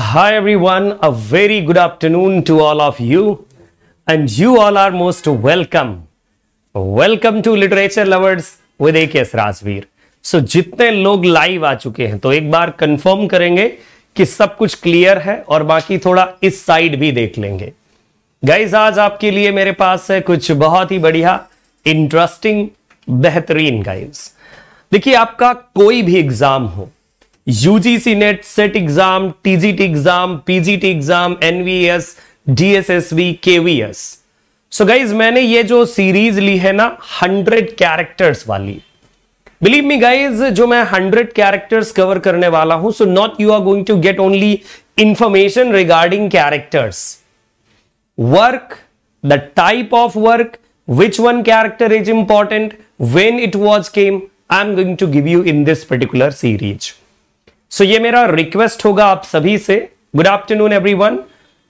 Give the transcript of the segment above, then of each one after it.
Hi everyone, a very good afternoon to all of you, you you all are most welcome. Welcome to Literature Lovers with AKS Rajveer. So जितने लोग live आ चुके हैं तो एक बार confirm करेंगे कि सब कुछ क्लियर है और बाकी थोड़ा इस साइड भी देख लेंगे गाइज आज आपके लिए मेरे पास है कुछ बहुत ही बढ़िया इंटरेस्टिंग बेहतरीन गाइज देखिए आपका कोई भी एग्जाम हो UGC NET SET exam TGT exam PGT exam NVS DSSSB KVS so guys मैंने ये जो सीरीज ली है ना हंड्रेड कैरेक्टर्स वाली बिलीव मी गाइज जो मैं हंड्रेड कैरेक्टर्स कवर करने वाला हूं so not you are going to get only information regarding characters work the type of work which one character is important when it was came I am going to give you in this particular series so ये मेरा request होगा आप सभी से good afternoon everyone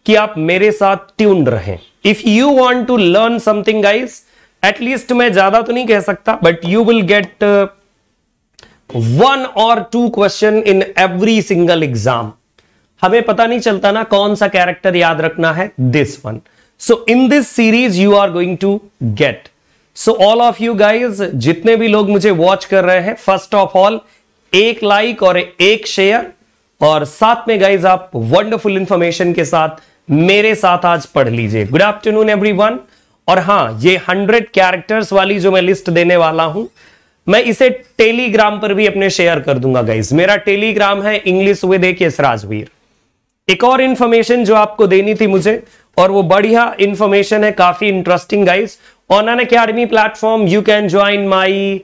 कि आप मेरे साथ ट्यून्ड रहें if you want to learn something guys at least मैं ज्यादा तो नहीं कह सकता but you will get one और two question in every single exam हमें पता नहीं चलता ना कौन सा कैरेक्टर याद रखना है this one so in this series you are going to get so all of you guys जितने भी लोग मुझे वॉच कर रहे हैं फर्स्ट ऑफ ऑल एक लाइक और एक शेयर और साथ में गाइज आप वंडरफुल इंफॉर्मेशन के साथ मेरे साथ आज पढ़ लीजिए गुड आफ्टरनून एवरीवन और हां ये हंड्रेड कैरेक्टर्स वाली जो मैं लिस्ट देने वाला हूं मैं इसे टेलीग्राम पर भी अपने शेयर कर दूंगा गाइज मेरा टेलीग्राम है इंग्लिश विद देखिए राजवीर एक और इंफॉर्मेशन जो आपको देनी थी मुझे और वो बढ़िया इंफॉर्मेशन है काफी interesting guys on Unacademy platform you can join my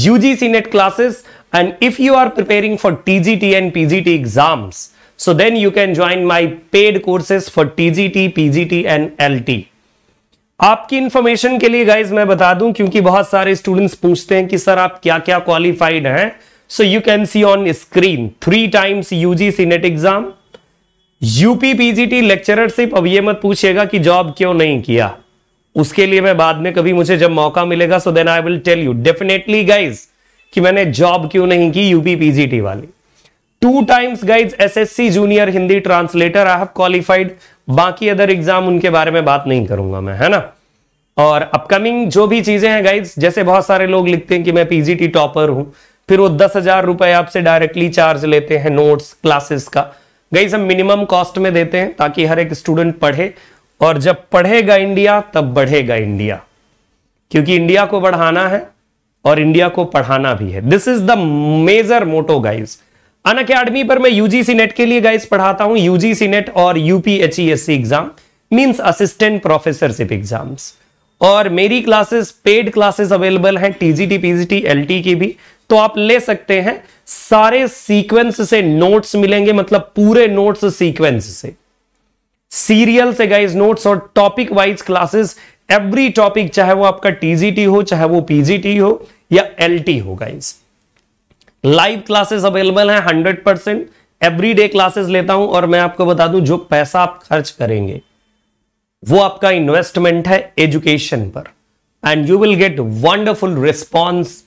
UGC NET classes And if you are preparing for TGT and PGT exams, so then you can join my paid courses for TGT, PGT and LT. आपकी information के लिए guys मैं बता दूं क्योंकि बहुत सारे students पूछते हैं कि सर आप क्या क्या क्वालिफाइड हैं so you can see on screen three times UG C NET exam UP PGT lectureship अब ये मत पूछिएगा कि जॉब क्यों नहीं किया उसके लिए मैं बाद में कभी मुझे जब मौका मिलेगा so then I will tell you definitely guys कि मैंने जॉब क्यों नहीं की यूपी पीजीटी वाली two times S SSC junior Hindi translator I have qualified बाकी अदर एग्जाम उनके बारे में बात नहीं करूंगा मैं है ना और अपकमिंग जो भी चीजें हैं गाइड्स जैसे बहुत सारे लोग लिखते हैं कि मैं पीजीटी टॉपर हूं फिर वो दस हजार रुपए आपसे डायरेक्टली चार्ज लेते हैं नोट्स क्लासेस का गाइज हम मिनिमम कॉस्ट में देते हैं ताकि हर एक स्टूडेंट पढ़े और जब पढ़ेगा इंडिया तब बढ़ेगा इंडिया क्योंकि इंडिया को बढ़ाना है और इंडिया को पढ़ाना भी है this is the major motto guys Unacademy पर मैं यूजीसी नेट के लिए गाइज पढ़ाता हूं यूजीसी नेट और UPHESC exam means assistant professorship exams और मेरी क्लासेस पेड क्लासेस अवेलेबल हैं टीजीटी पीजीटी एलटी की भी तो आप ले सकते हैं सारे सीक्वेंस से नोट्स मिलेंगे मतलब पूरे नोट्स सीक्वेंस से सीरियल से गाइज नोट्स और topic wise classes every topic चाहे वो आपका टीजीटी हो चाहे वो पीजीटी हो या एलटी हो गाइज लाइव क्लासेस अवेलेबल है hundred percent every day classes लेता हूं और मैं आपको बता दूं जो पैसा आप खर्च करेंगे वो आपका इन्वेस्टमेंट है एजुकेशन पर and you will get wonderful response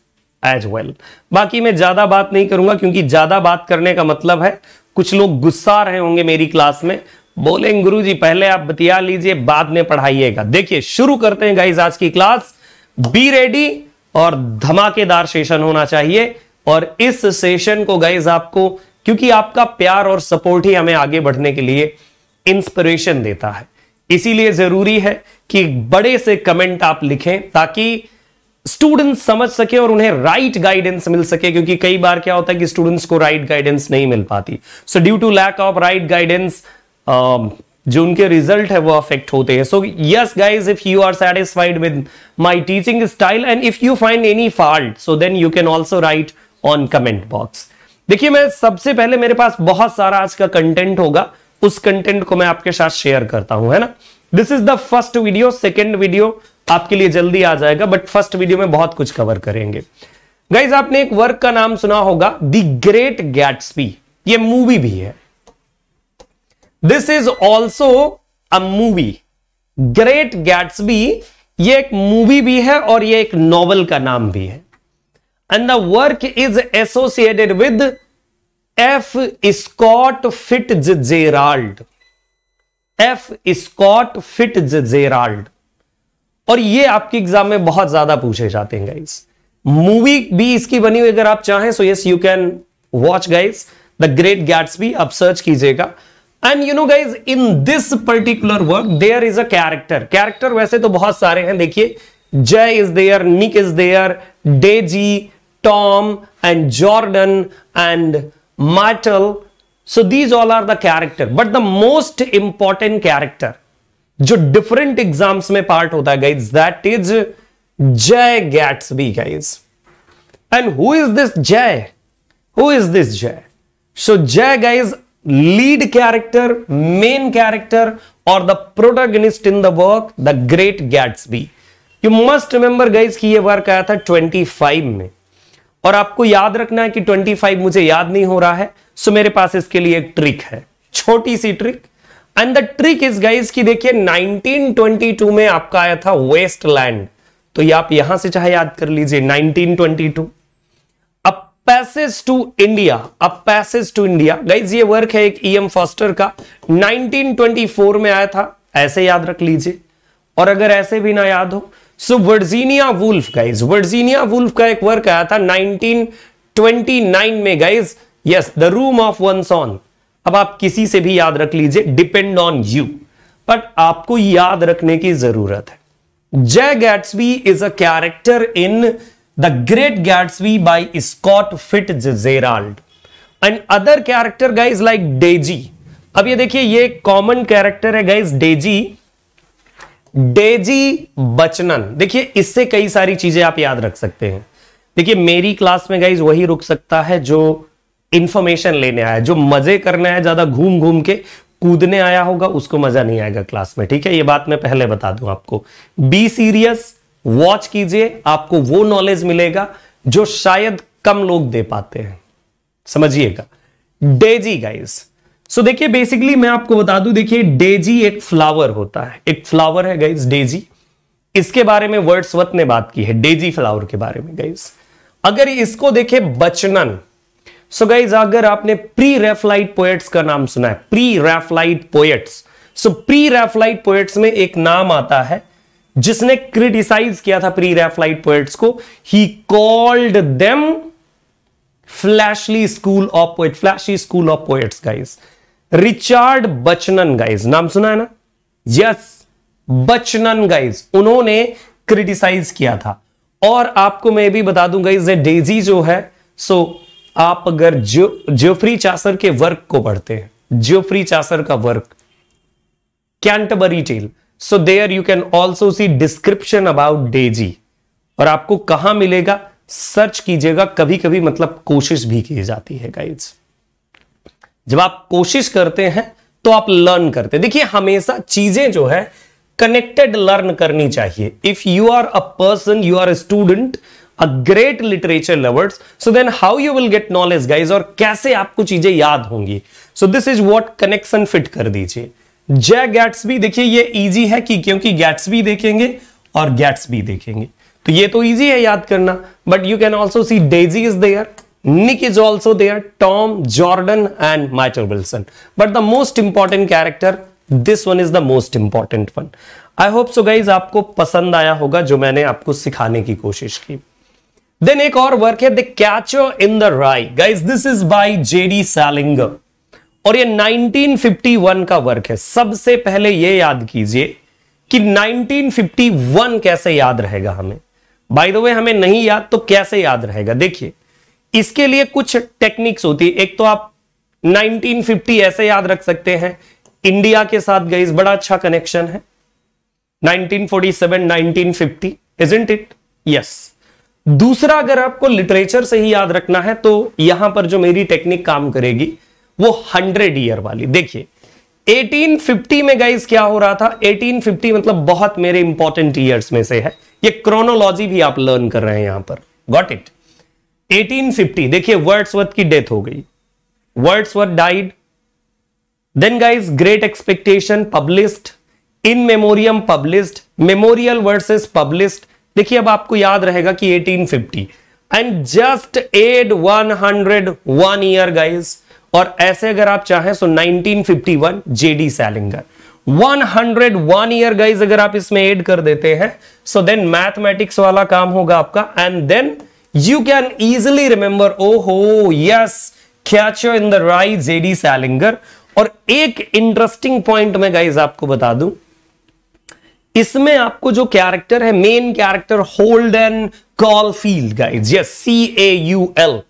as well बाकी मैं ज्यादा बात नहीं करूंगा क्योंकि ज्यादा बात करने का मतलब है कुछ लोग गुस्सा रहे होंगे मेरी क्लास में बोलेंगे गुरु जी पहले आप बतिया लीजिए बाद में पढ़ाइएगा देखिए शुरू करते हैं गाइज आज की क्लास बी रेडी और धमाकेदार सेशन होना चाहिए और इस सेशन को गाइज आपको क्योंकि आपका प्यार और सपोर्ट ही हमें आगे बढ़ने के लिए इंस्पिरेशन देता है इसीलिए जरूरी है कि बड़े से कमेंट आप लिखें ताकि स्टूडेंट्स समझ सके और उन्हें राइट गाइडेंस मिल सके क्योंकि कई बार क्या होता है कि स्टूडेंट्स को राइट right गाइडेंस नहीं मिल पाती so due to lack of right guidance Um, जो उनके रिजल्ट है वो अफेक्ट होते हैं so yes guys if you are satisfied with my teaching style and if you find any fault so then you can also write on comment box देखिए मैं सबसे पहले मेरे पास बहुत सारा आज का कंटेंट होगा उस कंटेंट को मैं आपके साथ शेयर करता हूं है ना this is the first video second video आपके लिए जल्दी आ जाएगा बट फर्स्ट वीडियो में बहुत कुछ कवर करेंगे गाइज आपने एक वर्क का नाम सुना होगा द ग्रेट गैट्सबी ये मूवी भी है this is also a movie Great Gatsby ये एक मूवी भी है और ये एक नॉवल का नाम भी है and the work is associated with F Scott Fitzgerald F Scott Fitzgerald और ये आपके एग्जाम में बहुत ज्यादा पूछे जाते हैं गाइस मूवी भी इसकी बनी हुई अगर आप चाहें so yes you can watch guys the great भी आप सर्च कीजिएगा and you know guys in this particular work there is a character character वैसे तो बहुत सारे हैं देखिए Jay is there Nick is there Daisy Tom and Jordan and Myrtle so these all are the character but the most important character जो different exams में part होता है guys that is Jay gets B guys and who is this Jay who is this Jay so Jay guys lead main character और the the in in the work, The Great Gatsby. You must remember guys की ये work आया था 25 में और आपको याद रखना है कि 25 मुझे याद नहीं हो रहा है सो मेरे पास इसके लिए एक ट्रिक है छोटी सी trick and the trick is guys की देखिए 1922 में आपका आया था वेस्टलैंड तो ये आप यहां से चाहे याद कर लीजिए 1922 पैसेज टू इंडिया अब पैसेज टू इंडिया गाइज ये वर्क है एक ईएम एम फॉस्टर का 1924 में आया था ऐसे याद रख लीजिए और अगर ऐसे भी ना याद हो so Virginia Woolf guys Virginia Woolf का एक वर्क आया था 1929 में guys yes the room of one's own अब आप किसी से भी याद रख लीजिए डिपेंड ऑन यू बट आपको याद रखने की जरूरत है Jay Gatsby is a character in Great Gatsby Gatsby Scott Fitzgerald and other character guys like Daisy अब ये देखिए ये कॉमन कैरेक्टर है गाइज डेजी डेजी बचनन देखिए इससे कई सारी चीजें आप याद रख सकते हैं देखिए मेरी क्लास में गाइज वही रुक सकता है जो इंफॉर्मेशन लेने आया जो मजे करने आया ज्यादा घूम घूम के कूदने आया होगा उसको मजा नहीं आएगा क्लास में ठीक है ये बात मैं पहले बता दूं आपको बी सीरियस वॉच कीजिए आपको वो नॉलेज मिलेगा जो शायद कम लोग दे पाते हैं समझिएगा डेजी गाइस सो देखिए बेसिकली मैं आपको बता दूं देखिए डेजी एक फ्लावर होता है एक फ्लावर है गाइस डेजी इसके बारे में वर्ड्स ने बात की है डेजी फ्लावर के बारे में गाइज अगर इसको देखे बचनन सो so गाइज अगर आपने प्री रेफलाइट पोएट्स का नाम सुना है pre Raphaelite poets so pre Raphaelite poets में एक नाम आता है जिसने क्रिटिसाइज किया था प्री रैफलाइट पोएट्स को ही called them fleshly school of poet fleshy school of poets guys Richard Buchanan guys नाम सुना है ना यस बचनन गाइस उन्होंने क्रिटिसाइज किया था और आपको मैं भी बता दूंगा डेजी जो है सो आप अगर जोफ्री चासर के वर्क को पढ़ते हैं जोफ्री चासर का work Canterbury tale so there you can also see description about Daisy और आपको कहां मिलेगा सर्च कीजिएगा कभी कभी मतलब कोशिश भी की जाती है गाइड्स जब आप कोशिश करते हैं तो आप लर्न करते देखिए हमेशा चीजें जो है कनेक्टेड लर्न करनी चाहिए if you are a person you are a student a great literature lovers so then how you will get knowledge guys और कैसे आपको चीजें याद होंगी so this is what connection fit कर दीजिए जय गैट्स भी देखिए ये इजी है कि क्योंकि गैट्स भी देखेंगे और गैट्स भी देखेंगे तो ये तो इजी है याद करना but you can also see Daisy is there Nick is also there Tom Jordan and Michael Wilson but the most important character this one is the most important one I hope so guys आपको पसंद आया होगा जो मैंने आपको सिखाने की कोशिश की देन एक और वर्क है the Catcher in the Rye guys this is by JD Salinger और ये 1951 का वर्क है सबसे पहले ये याद कीजिए कि 1951 कैसे याद रहेगा हमें बाय द वे हमें नहीं याद तो कैसे याद रहेगा देखिए इसके लिए कुछ टेक्निक्स होती है एक तो आप 1950 ऐसे याद रख सकते हैं इंडिया के साथ गई बड़ा अच्छा कनेक्शन है 1947 1950 इजंट इट यस दूसरा अगर आपको लिटरेचर से ही याद रखना है तो यहां पर जो मेरी टेक्निक काम करेगी वो हंड्रेड ईयर वाली देखिए 1850 में गाइस क्या हो रहा था 1850 मतलब बहुत मेरे इंपॉर्टेंट ईयर्स में से है ये क्रोनोलॉजी भी आप लर्न कर रहे हैं यहां पर गॉट इट 1850 देखिए वर्ड्सवर्थ की डेथ हो गई Wordsworth died then guys Great Expectation published In Memoriam published memorial verses published देखिए अब आपको याद रहेगा कि 1850 and just add 101 year guys और ऐसे अगर आप चाहें सो 1951 JD Salinger one hundred one year guys अगर आप इसमें एड कर देते हैं सो देन मैथमेटिक्स वाला काम होगा आपका and then you can easily remember ओ हो yes catch in the Rye JD Salinger और एक इंटरेस्टिंग पॉइंट में गाइज आपको बता दू इसमें आपको जो कैरेक्टर है main character Holden Caulfield guys yes C A U L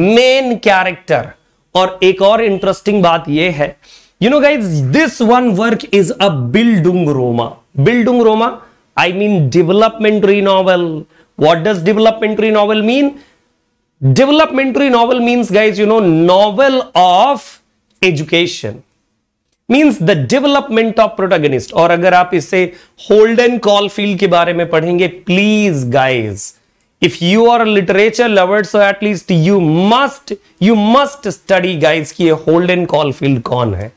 main character और एक और इंटरेस्टिंग बात यह है you know guys this one work is a बिल्डुंग Roma Bildungsroman I mean developmentary novel what does developmentary novel mean developmentary novel means guys you know novel of education means the development of protagonist और अगर आप इसे holding field के बारे में पढ़ेंगे please guys if you are a literature lover so at least you must you must study guys ki holden caulfield kaun hai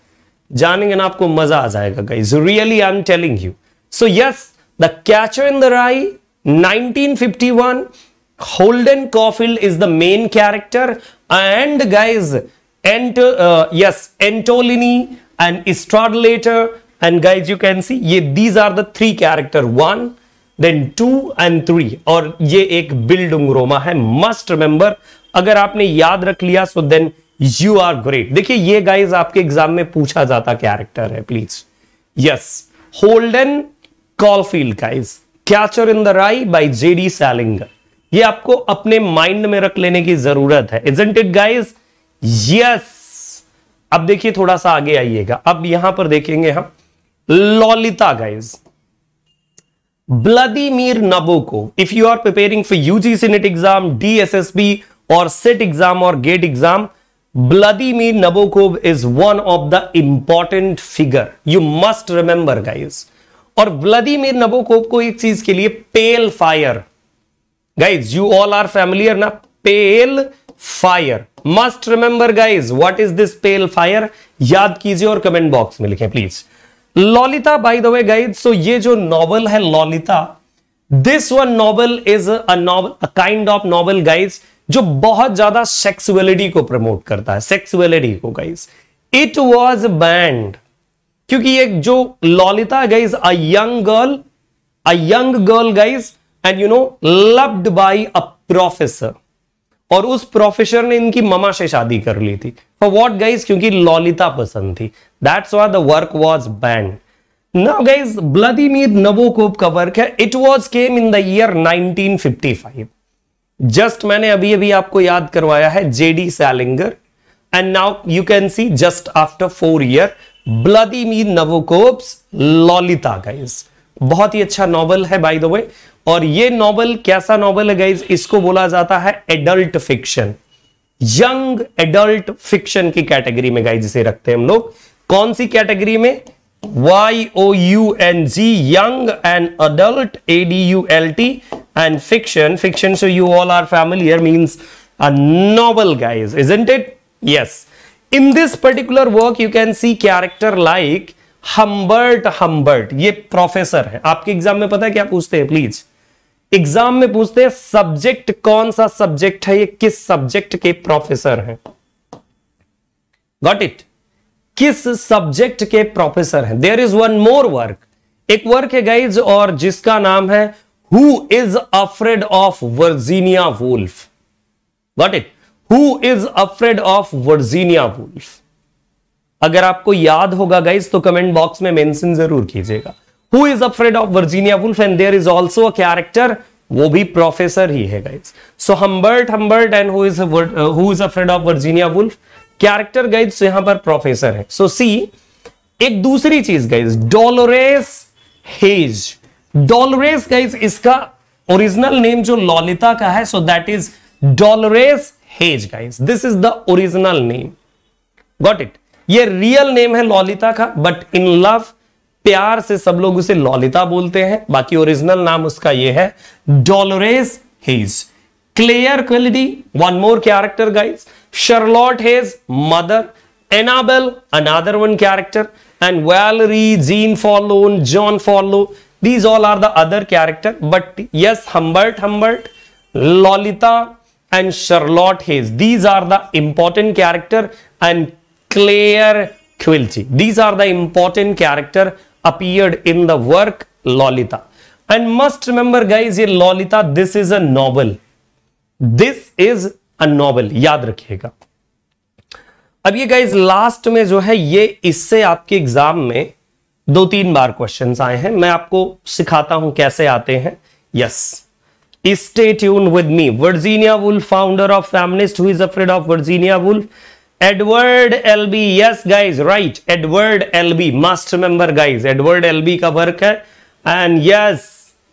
जानेंगे ना आपको मजा आ जाएगा guys really I am telling you so yes the Catcher in 1951 holden caulfield is the main character and guys enter uh, yes antolini and stradlater and guys you can see these are the three character one then two and three और ये एक रोमा है must remember अगर आपने याद रख लिया so then you are great देखिए ये गाइज आपके एग्जाम में पूछा जाता कैरेक्टर है please yes Holden Caulfield guys Catcher in the Rye by JD Salinger ये आपको अपने माइंड में रख लेने की जरूरत है इजेंट इट गाइज यस अब देखिए थोड़ा सा आगे आइएगा अब यहां पर देखेंगे हम लॉलिता गाइज ब्लदीमीर नबो को if you are preparing for UGC NET exam D S S B और सेट एग्जाम और GATE exam Vladimir Nabokov is one of the important figure you must remember guys और Vladimir Nabokov को एक चीज के लिए Pale Fire guys you all are familiar ना Pale Fire must remember guys what is this Pale Fire याद कीजिए और कमेंट बॉक्स में लिखें please Lolita by the way guys so ये जो नॉवल है Lolita this one novel is a a kind of novel guys जो बहुत ज्यादा सेक्सुअलिटी को प्रमोट करता है सेक्सुअलिटी को गाइज इट वॉज बैंड क्योंकि ये जो Lolita guys a young girl a young girl guys and you know loved by a professor और उस प्रोफेसर ने इनकी ममा से शादी कर ली थी फॉर वॉट गाइज क्योंकि लॉलिता पसंद थी that's war the work was banned Now guys, Vladimir Nabokov का वर्क है it was came in nineteen fifty 1955. जस्ट मैंने अभी अभी आपको याद करवाया है JD Salinger and now you can see just after four year Vladimir Nabokov's Lolita guys बहुत ही अच्छा नॉवल है बाय द वे और ये नॉवल कैसा नॉवल है गाइज इसको बोला जाता है adult fiction young adult fiction की कैटेगरी में गाइज इसे रखते हैं हम लोग कौन सी कैटेगरी में Y O U N G young and adult A D U L T and fiction fiction so you all are familiar means a novel guys isn't it yes in this particular work you can see character like Humbert Humbert ये professor है आपके exam में पता है क्या पूछते हैं please exam में पूछते हैं सब्जेक्ट कौन सा सब्जेक्ट है ये किस सब्जेक्ट के प्रोफेसर हैं गॉट इट किस सब्जेक्ट के प्रोफेसर हैं there is one more work एक वर्क है गाइज और जिसका नाम है who is afraid of Virginia Woolf got it who is afraid of Virginia Woolf अगर आपको याद होगा गाइज तो कमेंट बॉक्स में मेंशन जरूर कीजिएगा who is afraid of Virginia Woolf and there is also a character वो भी प्रोफेसर ही है guys so Humbert Humbert and who is a friend afraid of Virginia Woolf character guys यहां पर professor है सो so, सी एक दूसरी चीज guys Dolores Haze Dolores guys इसका ओरिजिनल नेम जो लॉलिता का है so that is Dolores Haze guys this is the original name got it ये रियल नेम है लॉलिता का बट इन लव प्यार से सब लोग उसे लॉलिता बोलते हैं बाकी ओरिजिनल नाम उसका ये है Dolores Haze clear quality one more character guys Charlotte Haze mother Annabel another one character and Valerie Jean Fallon John follow these all are the other character but yes Humbert Humbert Lolita and Charlotte Hayes. These are the important character and Claire Quilty. These are the important character appeared in the work Lolita and must remember guys ये Lolita this is a novel. This is a novel. याद रखिएगा अब ये guys last में जो है ये इससे आपके एग्जाम में दो तीन बार क्वेश्चन आए हैं मैं आपको सिखाता हूं कैसे आते हैं यस स्टे यून with me Virginia Woolf founder of feminist who is of Virginia Woolf Edward Albee yes guys right Edward Albee master member guys Edward Albee का वर्क है and yes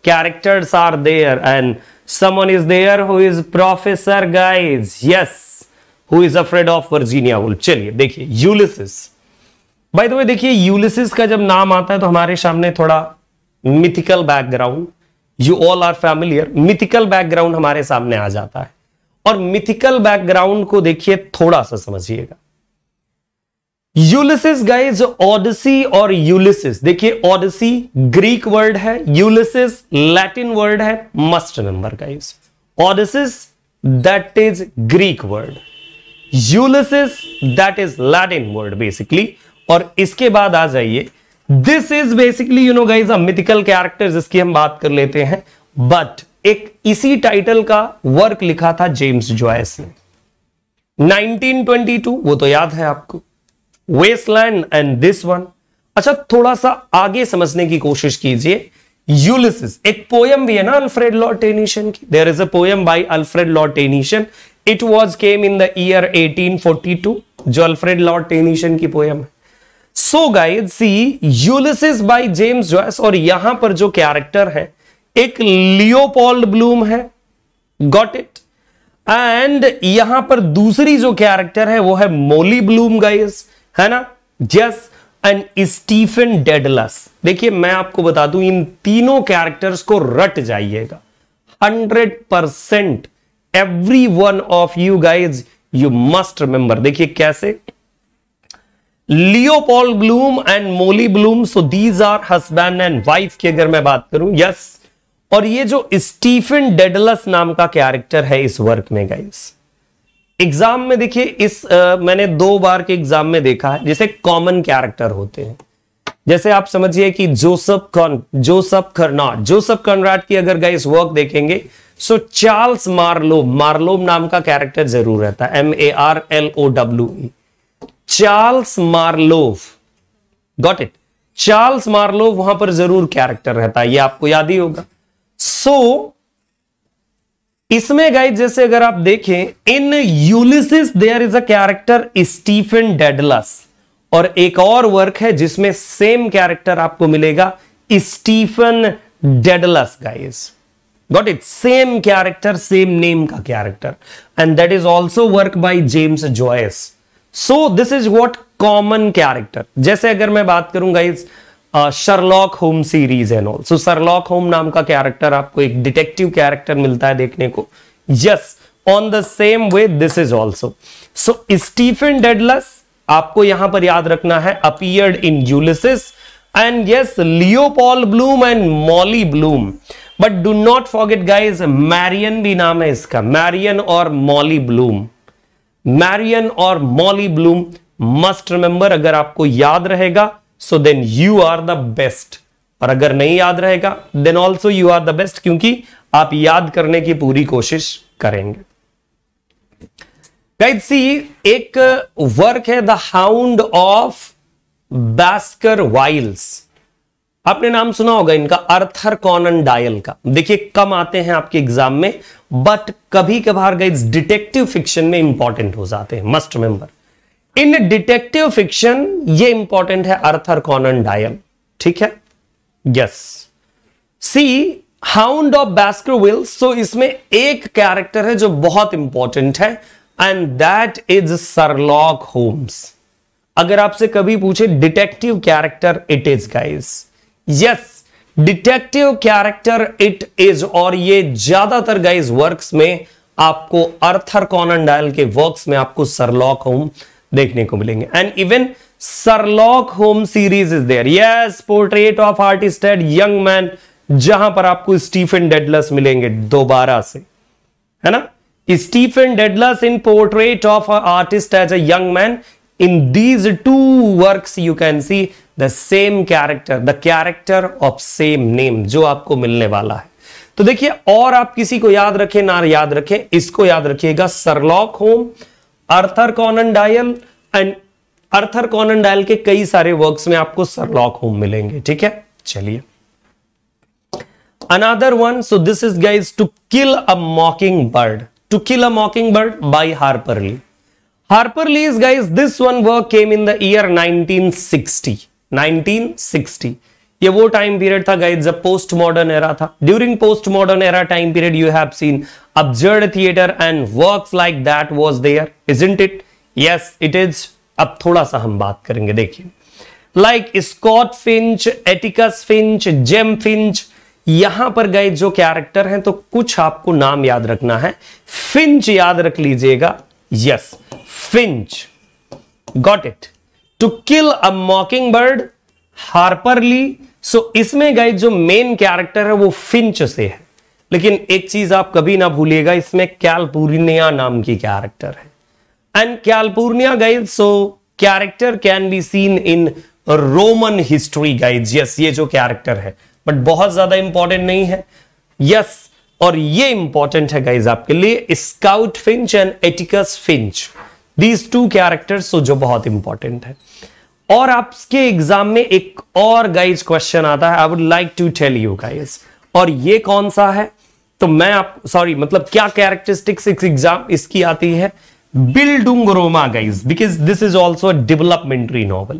characters are there and someone is there who is professor guys yes who is afraid of Virginia woolf चलिए देखिए Ulysses by the way देखिए Ulysses का जब नाम आता है तो हमारे सामने थोड़ा mythical background you all are familiar mythical background हमारे सामने आ जाता है और मिथिकल बैकग्राउंड को देखिए थोड़ा सा समझिएगा यूलिसिस गाइज ऑडिसी और यूलिसिस देखिए ऑडिसी ग्रीक वर्ड है यूलिसिस लैटिन वर्ड है must remember guys Odysseus that is Greek word Ulysses that is Latin word basically और इसके बाद आ जाइए this is basically you know guys a mythical character जिसकी हम बात कर लेते हैं बट एक इसी टाइटल का वर्क लिखा था जेम्स जॉयस ने 1922 वो तो याद है आपको वेस्टलैंड एंड दिस वन अच्छा थोड़ा सा आगे समझने की कोशिश कीजिए यूलिसिस एक पोयम भी है ना अल्फ्रेड लॉ टेनिशन की there is a poem by Alfred Lord Tennyson it was came in the year 1842 जो अल्फ्रेड लॉ टेनिशन की पोयम है so guys see Ulysses by James Joyce और यहां पर जो कैरेक्टर है एक लियोपोल्ड ब्लूम है गॉट इट एंड यहां पर दूसरी जो कैरेक्टर है वो है मोली ब्लूम गाइस है ना जस एंड स्टीफन डेडलस देखिए मैं आपको बता दूं इन तीनों कैरेक्टर्स को रट जाइएगा hundred percent every one of you guys you must remember देखिए कैसे Leopold Bloom and Molly Bloom so these are husband and wife की अगर मैं बात करूं यस yes, और ये जो स्टीफन डेडलस नाम का कैरेक्टर है इस वर्क में गाइस एग्जाम में देखिए इस आ, मैंने दो बार के एग्जाम में देखा है जैसे कॉमन कैरेक्टर होते हैं जैसे आप समझिए कि Joseph Con Joseph Conrad Joseph Conrad की अगर गाइस वर्क देखेंगे सो चार्ल्स मार्लोव मार्लोव नाम का कैरेक्टर जरूर रहता है M A R L O W E Charles Marlow got it Charles Marlow वहां पर जरूर कैरेक्टर रहता है ये आपको याद ही होगा सो so, इसमें गाइज जैसे अगर आप देखें in Ulysses there is a character Stephen Dedalus और एक और वर्क है जिसमें सेम कैरेक्टर आपको मिलेगा Stephen Daedalus guys got it same character same name का character and that is also work by James Joyce so this is what common character जैसे अगर मैं बात करूं guys Sherlock home series and all so Sherlock home नाम का character आपको एक डिटेक्टिव कैरेक्टर मिलता है देखने को yes on the same way this is also so Stephen Dedalus आपको यहां पर याद रखना है appeared in Ulysses and yes Leopold Bloom and Molly Bloom but do not forget guys Marion भी नाम है इसका मैरियन और मॉली ब्लूम मैरियन और मॉली ब्लूम मस्ट रिमेंबर अगर आपको याद रहेगा so then you are the best और अगर नहीं याद रहेगा then also you are the best क्योंकि आप याद करने की पूरी कोशिश करेंगे सी एक वर्क है the hound of Baskervilles आपने नाम सुना होगा इनका अर्थर कॉनन डायल का देखिए कम आते हैं आपके एग्जाम में बट कभी कभार गाइड्स डिटेक्टिव फिक्शन में इंपॉर्टेंट हो जाते हैं must remember in detective fiction ये इंपॉर्टेंट है अर्थर कॉनन डायल ठीक है yes see hound of Baskerville so इसमें एक कैरेक्टर है जो बहुत इंपॉर्टेंट है and that is Sherlock Holmes अगर आपसे कभी पूछे detective character it is guys yes detective character it is और ये ज्यादातर गाइस वर्क्स में आपको अर्थर कॉनन डायल के वर्क्स में आपको सरलॉक होम देखने को मिलेंगे एंड इवन सरलॉक होम series is there yes portrait of artist as young man जहां पर आपको स्टीफन डेडलस मिलेंगे दोबारा से है ना Stephen Dedalus in portrait of artist as a young man in these two work you can see the same character the character of same name जो आपको मिलने वाला है तो देखिए और आप किसी को याद रखें ना याद रखें इसको याद रखिएगा सरलॉक होम Arthur Conan Doyle and Arthur Conan Doyle के कई सारे वर्क्स में आपको सरलॉक होम मिलेंगे ठीक है चलिए another one so this is guys to kill a mockingbird to kill a mockingbird by Harper Lee Harper Lee is guys this one work came in the year 1960 1960 ये वो time period था guys जब post modern era था during post modern era time period you have seen absurd theatre and works like that was there isn't it yes it is अब थोड़ा सा हम बात करेंगे देखिए like Scout Finch Atticus Finch Jem Finch यहां पर गए जो कैरेक्टर हैं तो कुछ आपको नाम याद रखना है फिंच याद रख लीजिएगा yes Finch got it to kill a mockingbird Harper Lee so इसमें गए जो मेन कैरेक्टर है वो फिंच से है लेकिन एक चीज आप कभी ना भूलिएगा इसमें कैलपूर्निया नाम की कैरेक्टर है एंड कैलपूर्निया गए so character can be seen in Roman history guys yes ये जो कैरेक्टर है बट बहुत ज्यादा इंपॉर्टेंट नहीं है यस yes, और ये इंपॉर्टेंट है गाइज आपके लिए Scout Finch and Atticus Finch these two characters जो बहुत इंपॉर्टेंट है और आपके एग्जाम में एक और गाइज क्वेश्चन आता है I would like to tell you guys और ये कौन सा है तो मैं आप सॉरी मतलब क्या कैरेक्टरिस्टिक्स इस एग्जाम इसकी आती है Bildungsroman guys because this is also developmental novel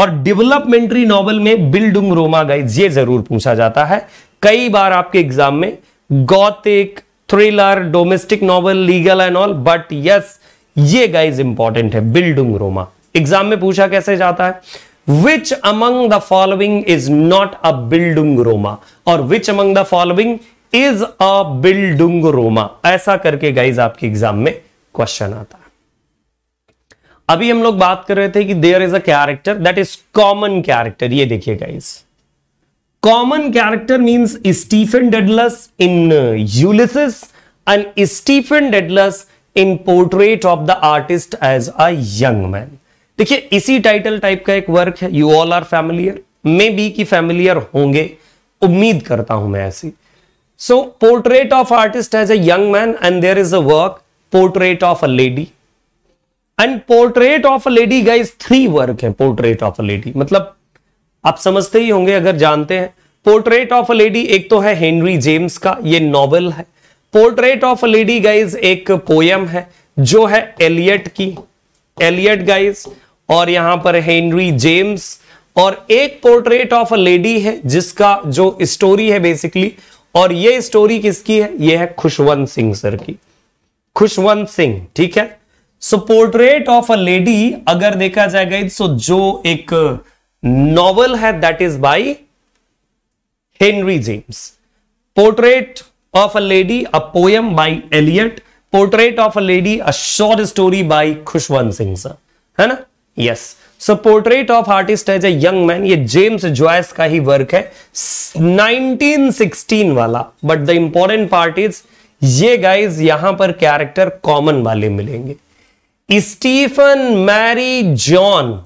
और डेवलपमेंट्री नॉवल में बिल्डुंग रोमा गाइज ये जरूर पूछा जाता है कई बार आपके एग्जाम में Gothic thriller domestic novel legal and all but yes ये गाइज इंपॉर्टेंट है बिल्डुंग रोमा एग्जाम में पूछा कैसे जाता है which among the following is not a Bildungsroman और which among the following is a Bildungsroman ऐसा करके गाइज आपके एग्जाम में क्वेश्चन आता है अभी हम लोग बात कर रहे थे कि there is a character that is common character ये देखिए guys common character means Stephen Dedalus in Ulysses and Stephen Dedalus in portrait of the artist as young man देखिए इसी टाइटल टाइप का एक वर्क है you all are familiar may be की familiar होंगे उम्मीद करता हूं मैं ऐसी so portrait of artist as a young man and there is a work portrait of a lady and portrait of a lady guys three work है portrait of a lady मतलब आप समझते ही होंगे अगर जानते हैं पोर्ट्रेट ऑफ अ लेडी एक तो है हेनरी जेम्स का ये नॉवेल है portrait of a lady guys एक पोयम है जो है एलियट की एलियट गाइज और यहां पर हेनरी जेम्स और एक पोर्ट्रेट ऑफ अ लेडी है जिसका जो स्टोरी है बेसिकली और ये स्टोरी किसकी है ये है खुशवंत सिंह सर की खुशवंत सिंह ठीक है so portrait of a lady अगर देखा जाएगा सो जो एक नॉवल है that is by Henry James portrait of a lady a poem by Eliot portrait of a lady a short story by Khushwant Singh sir है ना yes so portrait of artist as a young man ये James Joyce का ही work है 1916 वाला but the important part is ये guys यहां पर कैरेक्टर कॉमन वाले मिलेंगे स्टीफन मैरी जॉन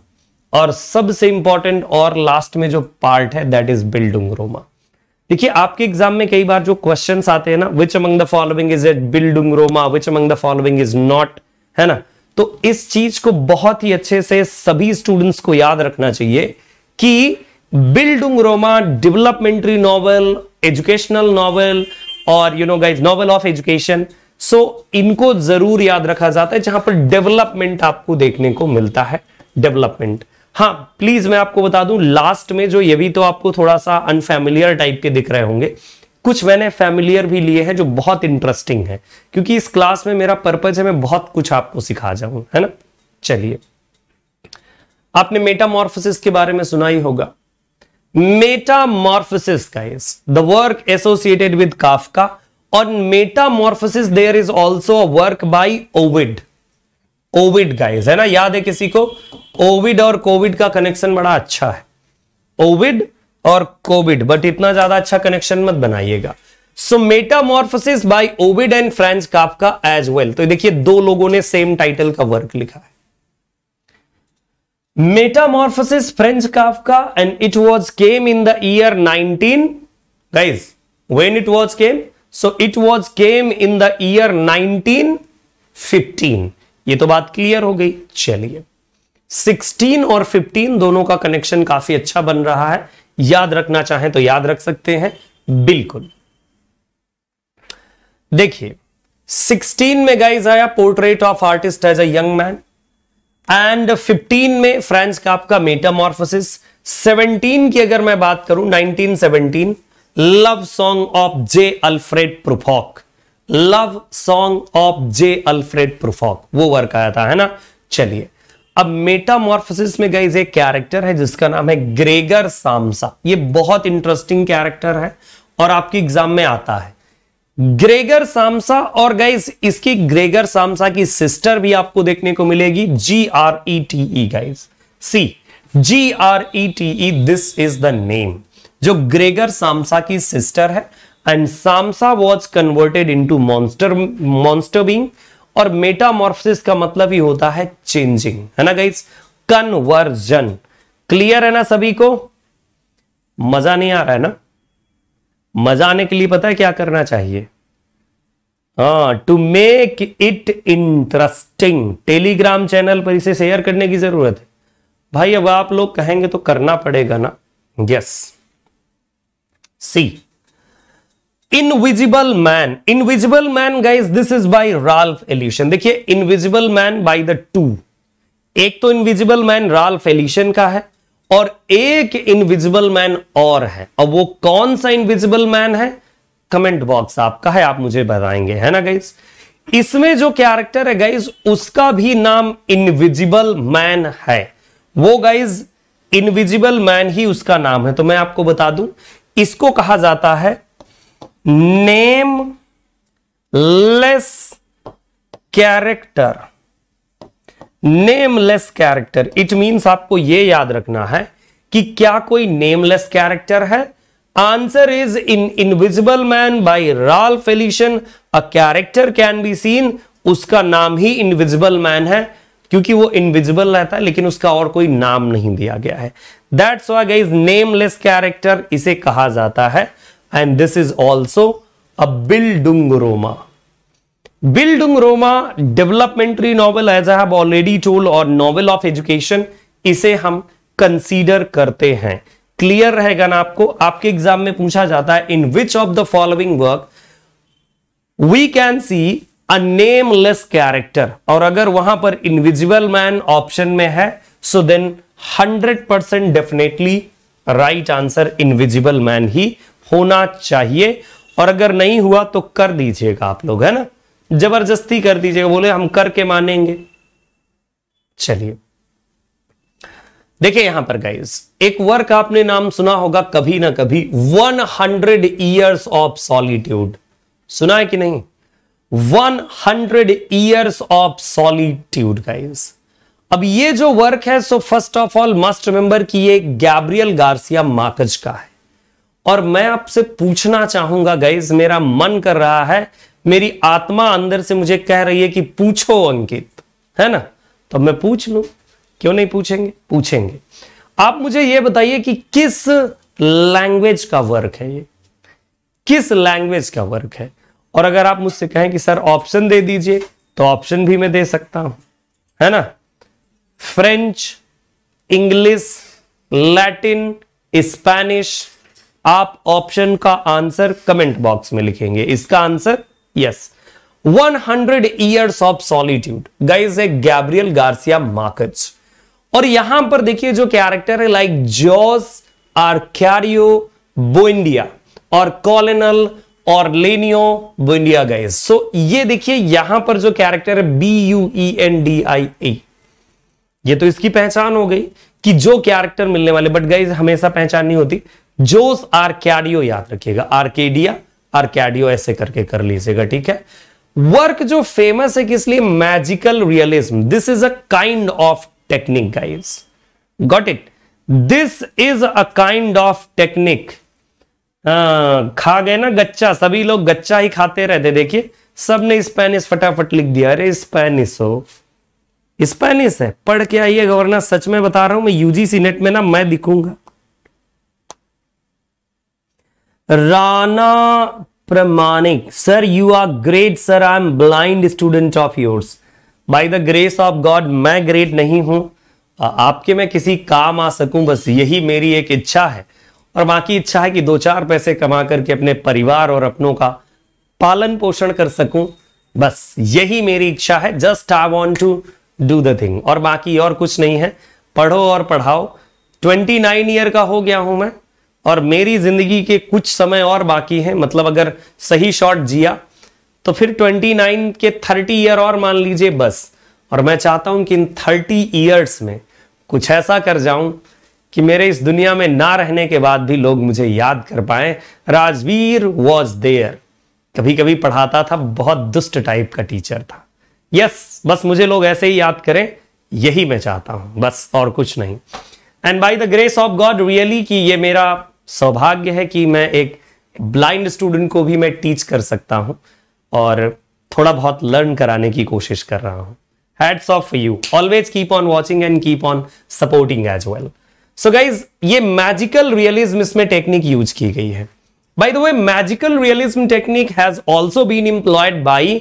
और सबसे इंपॉर्टेंट और लास्ट में जो पार्ट है दैट इज बिल्डुंग रोमा देखिए आपके एग्जाम में कई बार जो क्वेश्चन आते हैं ना which among the following is a Bildungsroman which among the following is not है ना तो इस चीज को बहुत ही अच्छे से सभी स्टूडेंट्स को याद रखना चाहिए कि बिल्डुंग Roma developmental novel educational novel और you know guys novel of education so इनको जरूर याद रखा जाता है जहां पर डेवलपमेंट आपको देखने को मिलता है डेवलपमेंट हाँ प्लीज मैं आपको बता दूं लास्ट में जो ये भी तो आपको थोड़ा सा अनफेमिलियर टाइप के दिख रहे होंगे कुछ मैंने फैमिलियर भी लिए हैं जो बहुत इंटरेस्टिंग है क्योंकि इस क्लास में मेरा पर्पज है मैं बहुत कुछ आपको सिखा जाऊं है ना चलिए आपने मेटामॉर्फोसिस के बारे में सुना ही होगा metamorphosis guys the work associated with Kafka और metamorphosis there is also a work by Ovid Ovid guys है ना याद है किसी को ओविड और कोविड का कनेक्शन बड़ा अच्छा है ओविड और कोविड बट इतना ज्यादा अच्छा कनेक्शन मत बनाइएगा so metamorphosis by Ovid and Franz Kafka as well तो देखिए दो लोगों ने सेम टाइटल का वर्क लिखा है metamorphosis Franz Kafka and it was came in the year 19 guys when it was came so it was came in the year 1915 ये तो बात क्लियर हो गई चलिए 16 और 15 दोनों का कनेक्शन काफी अच्छा बन रहा है याद रखना चाहें तो याद रख सकते हैं बिल्कुल देखिए 16 में गाइज आया portrait of artist as a young man and 15 में फ्रेंच का आपका मेटामॉर्फोसिस 17 की अगर मैं बात करूं 1917 love song of J Alfred Prufrock love song of J Alfred Prufrock वो वर्क आया था है ना चलिए अब मेटामॉर्फोसिस में गाइज एक कैरेक्टर है जिसका नाम है ग्रेगर सामसा ये बहुत इंटरेस्टिंग कैरेक्टर है और आपके एग्जाम में आता है ग्रेगर सामसा और गाइज इसकी ग्रेगर सामसा की सिस्टर भी आपको देखने को मिलेगी G R E T E guys see G R E T E this is the name जो ग्रेगर सामसा की सिस्टर है and Samsa was converted into monster monster being और मेटामोर्फिस का मतलब ही होता है चेंजिंग है ना गाइस कन्वर्जन क्लियर है ना सभी को मजा नहीं आ रहा है ना मजा आने के लिए पता है क्या करना चाहिए हाँ to make it interesting Telegram channel पर इसे शेयर करने की जरूरत है भाई अब आप लोग कहेंगे तो करना पड़ेगा ना yes see invisible man invisible man guys this is by Ralph Ellison देखिए invisible man by the two एक तो इनविजिबल मैन राल्फ एलिशन का है और एक इनविजिबल मैन और है अब वो कौन सा इनविजिबल मैन है कमेंट बॉक्स आपका है आप मुझे बताएंगे है ना गाइज इसमें जो कैरेक्टर है गाइज उसका भी नाम इनविजिबल मैन है वो गाइज इनविजिबल मैन ही उसका नाम है तो मैं आपको बता दूं इसको कहा जाता है nameless character nameless character it means आपको यह याद रखना है कि क्या कोई नेमलेस कैरेक्टर है answer is in invisible man by Ralph Ellison a character can be seen उसका नाम ही इनविजिबल मैन है क्योंकि वो इनविजिबल रहता है लेकिन उसका और कोई नाम नहीं दिया गया है that's why guys nameless character इसे कहा जाता है and this is also a बिल्डुंग Roma बिल्डुंग Roma developmental novel as I already told और नॉवल ऑफ एजुकेशन इसे हम कंसीडर करते हैं क्लियर रहेगा ना आपको आपके एग्जाम में पूछा जाता है in which of the following work we can see a nameless character और अगर वहां पर इनविजिबल मैन ऑप्शन में है so then hundred percent definitely right answer invisible man ही होना चाहिए और अगर नहीं हुआ तो कर दीजिएगा आप लोग है ना जबरदस्ती कर दीजिएगा बोले हम करके मानेंगे चलिए देखिए यहां पर गाइस एक वर्क आपने नाम सुना होगा कभी ना कभी 100 हंड्रेड ईयर्स ऑफ सॉलिट्यूड सुना है कि नहीं 100 hundred years of solitude guys अब ये जो वर्क है so first of all must remember कि ये गैब्रियल गार्सिया माकज का है और मैं आपसे पूछना चाहूंगा गाइज मेरा मन कर रहा है मेरी आत्मा अंदर से मुझे कह रही है कि पूछो अंकित है ना तो मैं पूछ लू क्यों नहीं पूछेंगे पूछेंगे आप मुझे यह बताइए कि किस लैंग्वेज का वर्क है ये किस लैंग्वेज का वर्क है और अगर आप मुझसे कहें कि सर ऑप्शन दे दीजिए तो ऑप्शन भी मैं दे सकता हूं है ना फ्रेंच इंग्लिश लैटिन स्पेनिश आप ऑप्शन का आंसर कमेंट बॉक्स में लिखेंगे इसका answer yes 100 years of solitude guys है गैब्रियल गार्सिया मार्कज और यहां पर देखिए जो कैरेक्टर है लाइक जॉस क्यारियो बोइंडिया और कॉलेनल और लेनियो बोइंडिया गाइज सो ये देखिए यहां पर जो कैरेक्टर है B U E N D I A ये तो इसकी पहचान हो गई कि जो कैरेक्टर मिलने वाले बट गाइज हमेशा पहचान नहीं होती जोस आर्कैडियो याद रखिएगा आर्केडिया आर्कैडियो ऐसे करके कर लीजिएगा ठीक है वर्क जो फेमस है किस लिए magical realism this is a kind of technique guys got it this is a kind of technique खा गए ना गच्चा सभी लोग गच्चा ही खाते रहते देखिए सबने स्पेनिश फटाफट लिख दिया अरे स्पेनिश हो स्पेनिश है पढ़ के आइए गवर्नर सच में बता रहा हूं मैं यूजीसी नेट में ना मैं दिखूंगा Rana Pramanik sir you are great sir I am blind student of yours by the grace of God मैं ग्रेट नहीं हूं आपके मैं किसी काम आ सकूं बस यही मेरी एक इच्छा है और बाकी इच्छा है कि दो चार पैसे कमा करके अपने परिवार और अपनों का पालन पोषण कर सकूं बस यही मेरी इच्छा है just I want to do the thing और बाकी और कुछ नहीं है पढ़ो और पढ़ाओ 29 ईयर का हो गया हूं मैं और मेरी जिंदगी के कुछ समय और बाकी हैं मतलब अगर सही शॉट जिया तो फिर 29 के 30 ईयर और मान लीजिए बस और मैं चाहता हूं कि इन 30 ईयर्स में कुछ ऐसा कर जाऊं कि मेरे इस दुनिया में ना रहने के बाद भी लोग मुझे याद कर पाए राजवीर वॉज देयर कभी कभी पढ़ाता था बहुत दुष्ट टाइप का टीचर था यस बस मुझे लोग ऐसे ही याद करें यही मैं चाहता हूं बस और कुछ नहीं and by the grace of God really कि ये मेरा सौभाग्य है कि मैं एक ब्लाइंड स्टूडेंट को भी मैं टीच कर सकता हूं और थोड़ा बहुत लर्न कराने की कोशिश कर रहा हूं hats off you always keep on watching and keep on supporting as well so guys ये मैजिकल रियलिज्म इसमें टेक्निक यूज की गई है by the way magical realism technique has also been employed by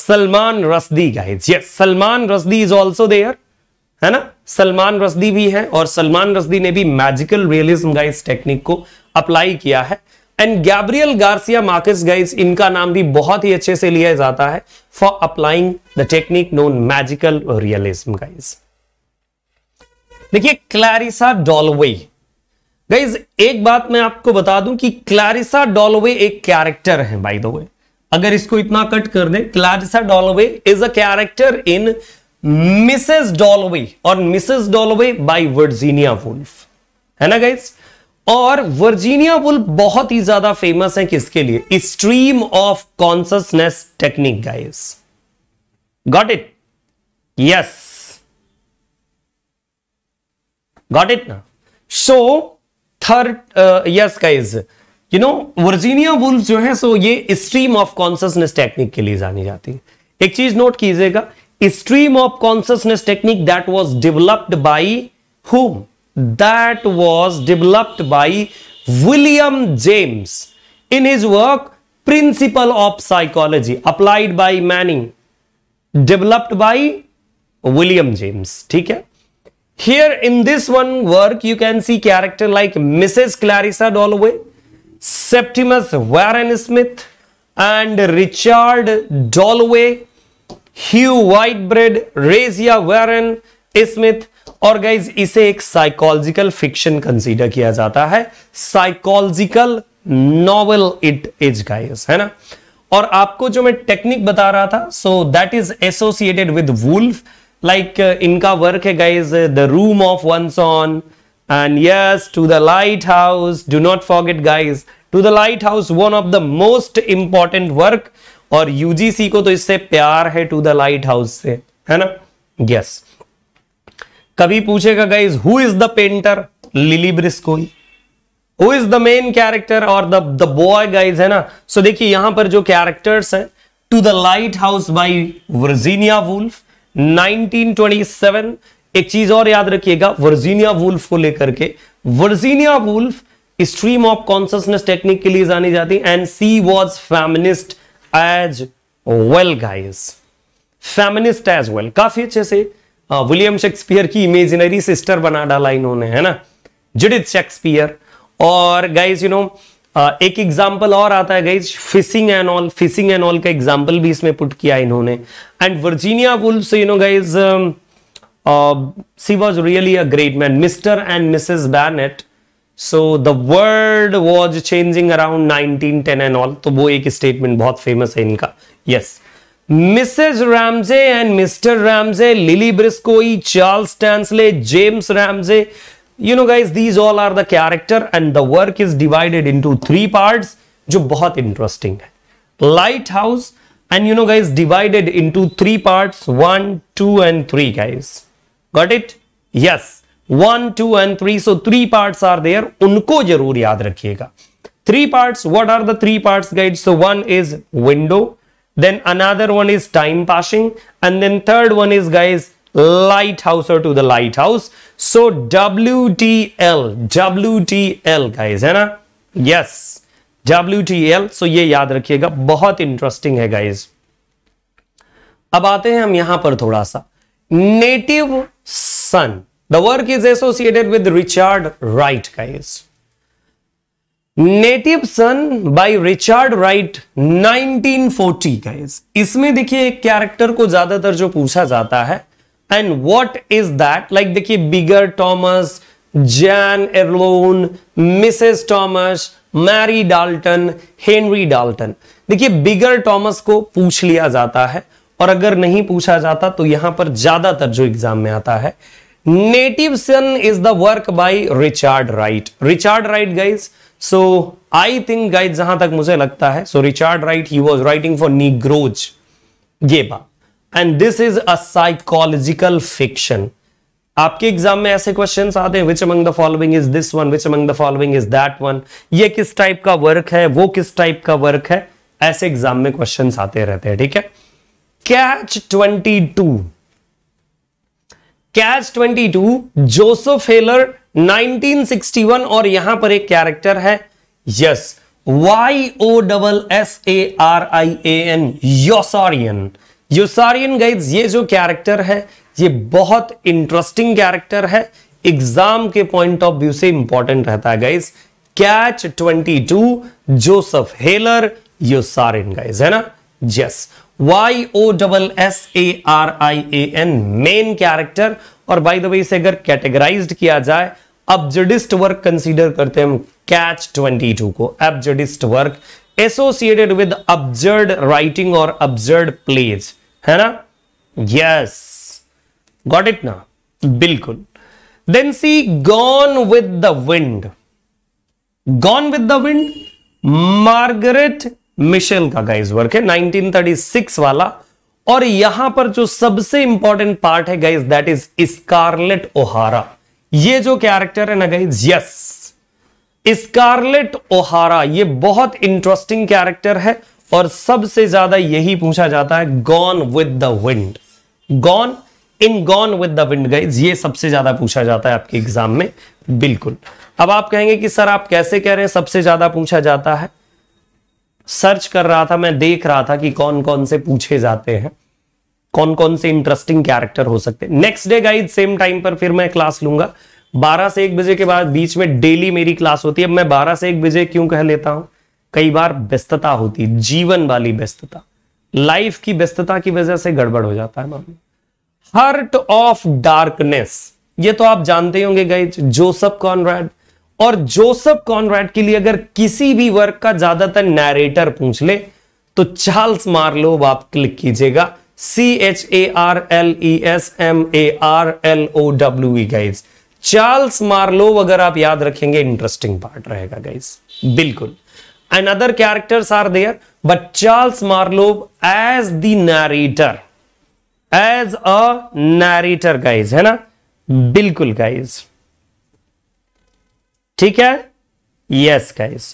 Salman Rushdie guys yes Salman Rushdie is also there है ना सलमान रसदी भी है और सलमान रसदी ने भी मैजिकल रियलिज्म गाइस टेक्निक को अप्लाई किया है and Gabriel Garcia Marquez guys इनका नाम भी बहुत ही अच्छे से लिया जाता है for applying the technique known magical realism guys देखिए क्लैरिसा डॉलवे गाइज एक बात मैं आपको बता दूं कि क्लैरिसा डॉलवे एक कैरेक्टर है बाई द वे अगर इसको इतना कट कर दें Clarissa Dalloway is a character in Mrs Dalloway और Mrs Dalloway by Virginia Woolf है ना गाइस और वर्जीनिया वुल्फ बहुत ही ज्यादा फेमस है किसके लिए stream of consciousness technique guys got it yes got it ना so third yes guys you know Virginia Woolf जो है सो so ये स्ट्रीम ऑफ कॉन्सियसनेस टेक्निक के लिए जानी जाती है एक चीज नोट कीजिएगा stream of consciousness technique that was developed by whom? That was developed by William James in his work Principle of Psychology applied by Manning developed by William James. Okay? Here in this one work you can see character like Mrs. Clarissa Dalloway, Septimus Warren Smith and Richard Dalloway Hugh Whitbread Rezia Warren Smith और guys इसे एक psychological fiction consider किया जाता है psychological novel it is guys है ना और आपको जो मैं टेक्निक बता रहा था so that is associated with Woolf like इनका वर्क है guys the room of one own and yes to the lighthouse do not forget guys to the lighthouse one of the most important work और UGC को तो इससे प्यार है to the light house से है ना yes yes. कभी पूछेगा guys who is the painter Lily Briscoe who is the main character और द द बॉय गाइज है ना सो so, देखिए यहां पर जो कैरेक्टर्स हैं to the lighthouse by Virginia Woolf 1927 एक चीज और याद रखिएगा वर्जीनिया वुल्फ को लेकर के Virginia Woolf stream of consciousness technique के लिए जानी जाती and she was feminist as well guys feminist as well काफी अच्छे से विलियम शेक्सपियर की इमेजिनरी सिस्टर बना डाला इन्होंने है ना जुडित शेक्सपियर और गाइज यू नो एक एग्जाम्पल और आता है guys fishing and all fishing and all का एग्जाम्पल भी इसमें पुट किया इन्होंने and Virginia Woolf you know guys she was really a great man Mr and Mrs Bennet so the world was changing around ten and all तो वो एक statement बहुत famous है इनका yes Mrs Ramsay and Mr Ramsay Lily Briscoe Charles Tansley James Ramsay you know guys these all are the character and the work is divided into three part जो बहुत interesting है lighthouse and you know guys divided into three part one two and three guys got it yes one two and three so three part are there उनको जरूर याद रखिएगा three part what are the three guys so one is window then another one is time passing and then third one is guys lighthouse to the lighthouse so W T L W T L guys है ना yes W T L so ये याद रखिएगा बहुत interesting है guys अब आते हैं हम यहां पर थोड़ा सा native son The work is associated with Richard Wright, guys. Native son by Richard Wright 1940 guys. इसमें देखिए एक कैरेक्टर को ज्यादातर जो पूछा जाता है and what is that like देखिए Bigger Thomas Jan Erlone Mrs Thomas Mary Dalton Henry Dalton देखिए बिगर टॉमस को पूछ लिया जाता है और अगर नहीं पूछा जाता तो यहां पर ज्यादातर जो एग्जाम में आता है native son is the work by Richard Wright Richard Wright guys so I think guys जहां तक मुझे लगता है so Richard Wright he was writing for negroes ये बात and this is ecological fiction आपके एग्जाम में ऐसे क्वेश्चन आते हैं which among the following is this one which among the following is that one ये किस टाइप का वर्क है वो किस टाइप का वर्क है ऐसे एग्जाम में क्वेश्चन आते रहते हैं ठीक है catch twenty two catch 22 Joseph Heller 1961 और यहां पर एक कैरेक्टर है yes Y O double S A R I A N Yossarian Yossarian guys ये जो कैरेक्टर है ये बहुत इंटरेस्टिंग कैरेक्टर है एग्जाम के पॉइंट ऑफ व्यू से इंपॉर्टेंट रहता है guys catch 22 Joseph Heller Yossarian guys है ना yes yes. Y O double S A R I A N main character और बाई दबाई से अगर कैटेगराइज किया जाए अब्जिस्ट वर्क कंसिडर करते हैं कैच ट्वेंटी टू को absurdist work associated with absurd writing और अब्जर्ड प्लेज है ना यस गॉट इट ना बिल्कुल then see gone with the wind gone with the wind Margaret Mitchell का गाइज वर्क है 1936 वाला और यहां पर जो सबसे इंपॉर्टेंट पार्ट है guys that is Scarlett O'Hara ये जो कैरेक्टर है ना गाइज यस स्कारलेट ओहारा ये बहुत इंटरेस्टिंग कैरेक्टर है और सबसे ज्यादा यही पूछा जाता है gone with the wind gone in gone with the wind guys ये सबसे ज्यादा पूछा जाता है आपके एग्जाम में बिल्कुल अब आप कहेंगे कि सर आप कैसे कह रहे हैं सबसे ज्यादा पूछा जाता है सर्च कर रहा था मैं देख रहा था कि कौन कौन से पूछे जाते हैं कौन कौन से इंटरेस्टिंग कैरेक्टर हो सकते हैं next day guys same time पर फिर मैं क्लास लूंगा 12 से 1 बजे के बाद बीच में डेली मेरी क्लास होती है अब मैं 12 से 1 बजे क्यों कह लेता हूं कई बार व्यस्तता होती है जीवन वाली व्यस्तता लाइफ की व्यस्तता की वजह से गड़बड़ हो जाता है मामला हर्ट ऑफ डार्कनेस ये तो आप जानते होंगे गाइज जोसफ कॉनराड और जोसेफ कॉनराड के लिए अगर किसी भी वर्क का ज्यादातर नैरेटर पूछ ले तो चार्ल्स मार्लोव आप क्लिक कीजिएगा C H A R L E S M A R L O W guys Charles Marlow अगर आप याद रखेंगे इंटरेस्टिंग पार्ट रहेगा गाइज बिल्कुल and other characters are there but Charles Marlow as the narrator as a narrator guys है ना बिल्कुल guys ठीक है yes guys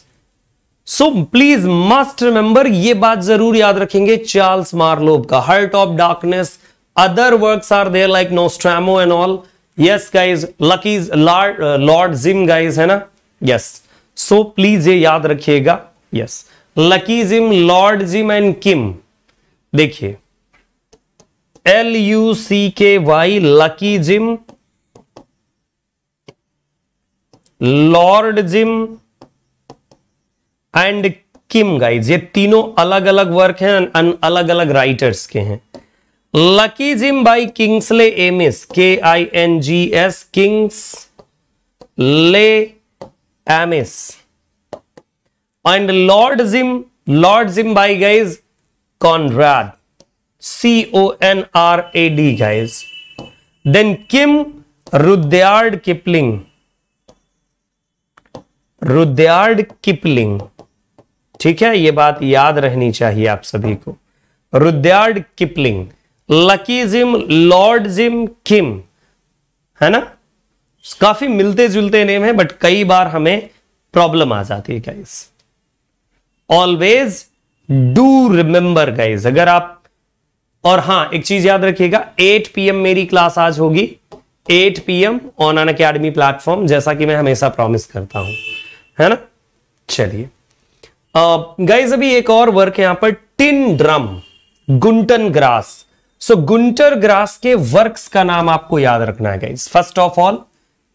so please must remember ये बात जरूर याद रखेंगे चार्ल्स मार्लोब का heart of darkness other works are there like Nostromo and all yes guys Lucky Lord Jim guys है ना यस सो प्लीज ये याद रखिएगा yes Lucky Jim Lord Jim and Kim देखिए L U C K Y Lucky Jim Lord Jim and Kim guys ये तीनों अलग अलग वर्क हैं अलग अलग राइटर्स के हैं Lucky Jim by Kingsley Amis K I N G S Kingsley Amis and Lord Jim Lord Jim by guys Conrad C O N R A D guys then Kim Rudyard Kipling Rudyard Kipling ठीक है ये बात याद रहनी चाहिए आप सभी को Rudyard Kipling Lucky Jim Lord Jim Kim है ना काफी मिलते जुलते नेम है बट कई बार हमें प्रॉब्लम आ जाती है guys always do remember guys अगर आप और हां एक चीज याद रखिएगा 8 पीएम मेरी क्लास आज होगी 8 PM on Unacademy platform जैसा कि मैं हमेशा प्रॉमिस करता हूं है ना चलिए गाइज अभी एक और वर्क है यहां पर tin drum Gunter Grass so Gunter Grass के वर्क्स का नाम आपको याद रखना है guys first of all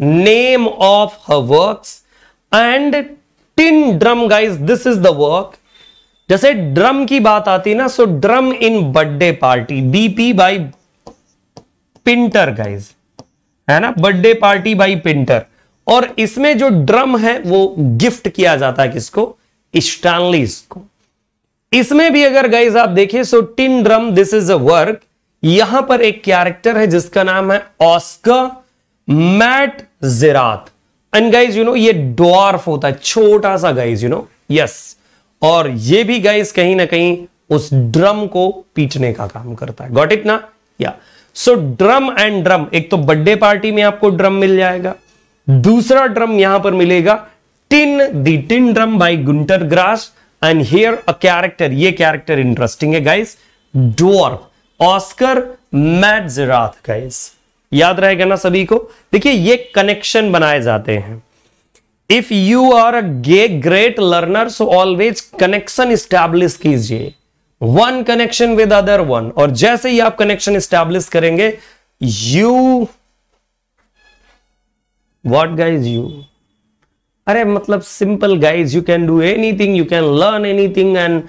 name of her works and tin drum guys this is the work जैसे ड्रम की बात आती ना so drum in birthday party बीपी बाई पिंटर गाइज है ना बर्थडे पार्टी बाई पिंटर और इसमें जो ड्रम है वो गिफ्ट किया जाता है किसको स्टानलिस को इसमें भी अगर गाइज आप देखिए so tin drum this is a work यहां पर एक कैरेक्टर है जिसका नाम है Oskar Matzerath and guys you know ये डॉर्फ होता है छोटा सा गाइज यू नो यस और ये भी गाइज कहीं ना कहीं उस ड्रम को पीटने का काम करता है गॉट इट ना या सो ड्रम एंड ड्रम एक तो बर्थडे पार्टी में आपको ड्रम मिल जाएगा दूसरा ड्रम यहां पर मिलेगा tin the tin drum by Gunter Grass and here a character ये कैरेक्टर इंटरेस्टिंग है guys dwarf Oskar Matt guys याद रहेगा ना सभी को देखिए ये कनेक्शन बनाए जाते हैं इफ यू आर अ गे great learner so always connection establish कीजिए one connection with other one और जैसे ही आप कनेक्शन स्टैब्लिश करेंगे यू वॉट गाइज यू अरे मतलब simple guys you can do anything you can learn anything and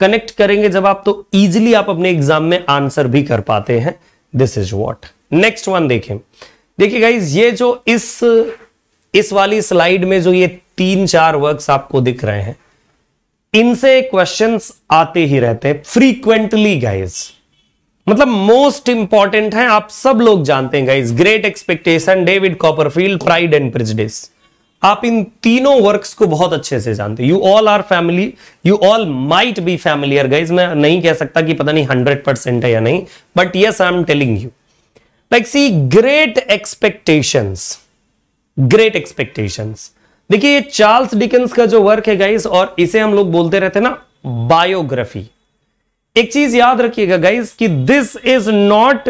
connect करेंगे जब आप तो इजिली आप अपने एग्जाम में आंसर भी कर पाते हैं this is what next one देखें देखिए गाइज ये जो इस इस वाली स्लाइड में जो ये तीन चार वर्क्स आपको दिख रहे हैं इनसे क्वेश्चंस आते ही रहते हैं फ्रीक्वेंटली गाइज मतलब मोस्ट इंपॉर्टेंट है आप सब लोग जानते हैं guys great expectation David Copperfield pride and prejudice आप इन तीनों वर्क्स को बहुत अच्छे से जानते you all are family you all might be familiar guys मैं नहीं कह सकता कि पता नहीं हंड्रेड परसेंट है या नहीं but yes I am telling you like see great expectations great expectations देखिए ये चार्ल्स डिकेंस का जो वर्क है गाइज और इसे हम लोग बोलते रहते ना बायोग्राफी एक चीज याद रखिएगा गाइज कि this is not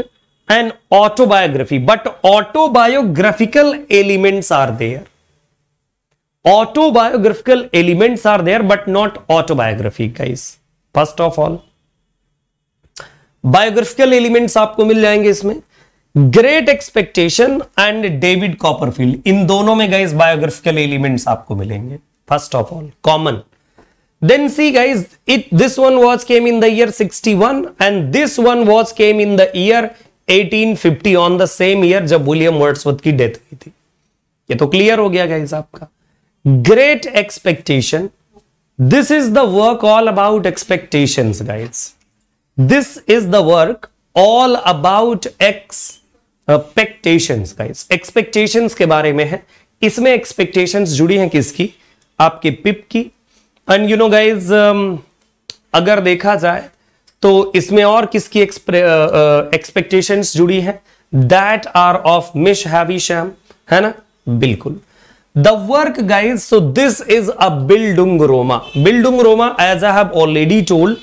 an autobiography but autobiographical elements are there autobiographical elements are there but not autobiography guys first of all biographical elements आपको मिल जाएंगे इसमें great expectation and David Copperfield इन दोनों में गाइज बायोग्राफिकल एलिमेंट्स आपको मिलेंगे first of all common then see guys it this one was came in the year 61 and this one was came in the year 1850 on the same year जब William Wordsworth की death हुई थी ये तो clear हो गया guys आपका great expectation this is the work all about expectation guys this is the work all about expectation guys expectation के बारे में है इसमें एक्सपेक्टेशन जुड़ी हैं किसकी आपके पिप की एंड यू नो गाइज अगर देखा जाए तो इसमें और किसकी एक्सपेक्टेशन uh, uh जुड़ी है दैट आर ऑफ मिश है ना बिल्कुल the work guys so this is a बिल्डुंग Roma Bildungsroman as I have already told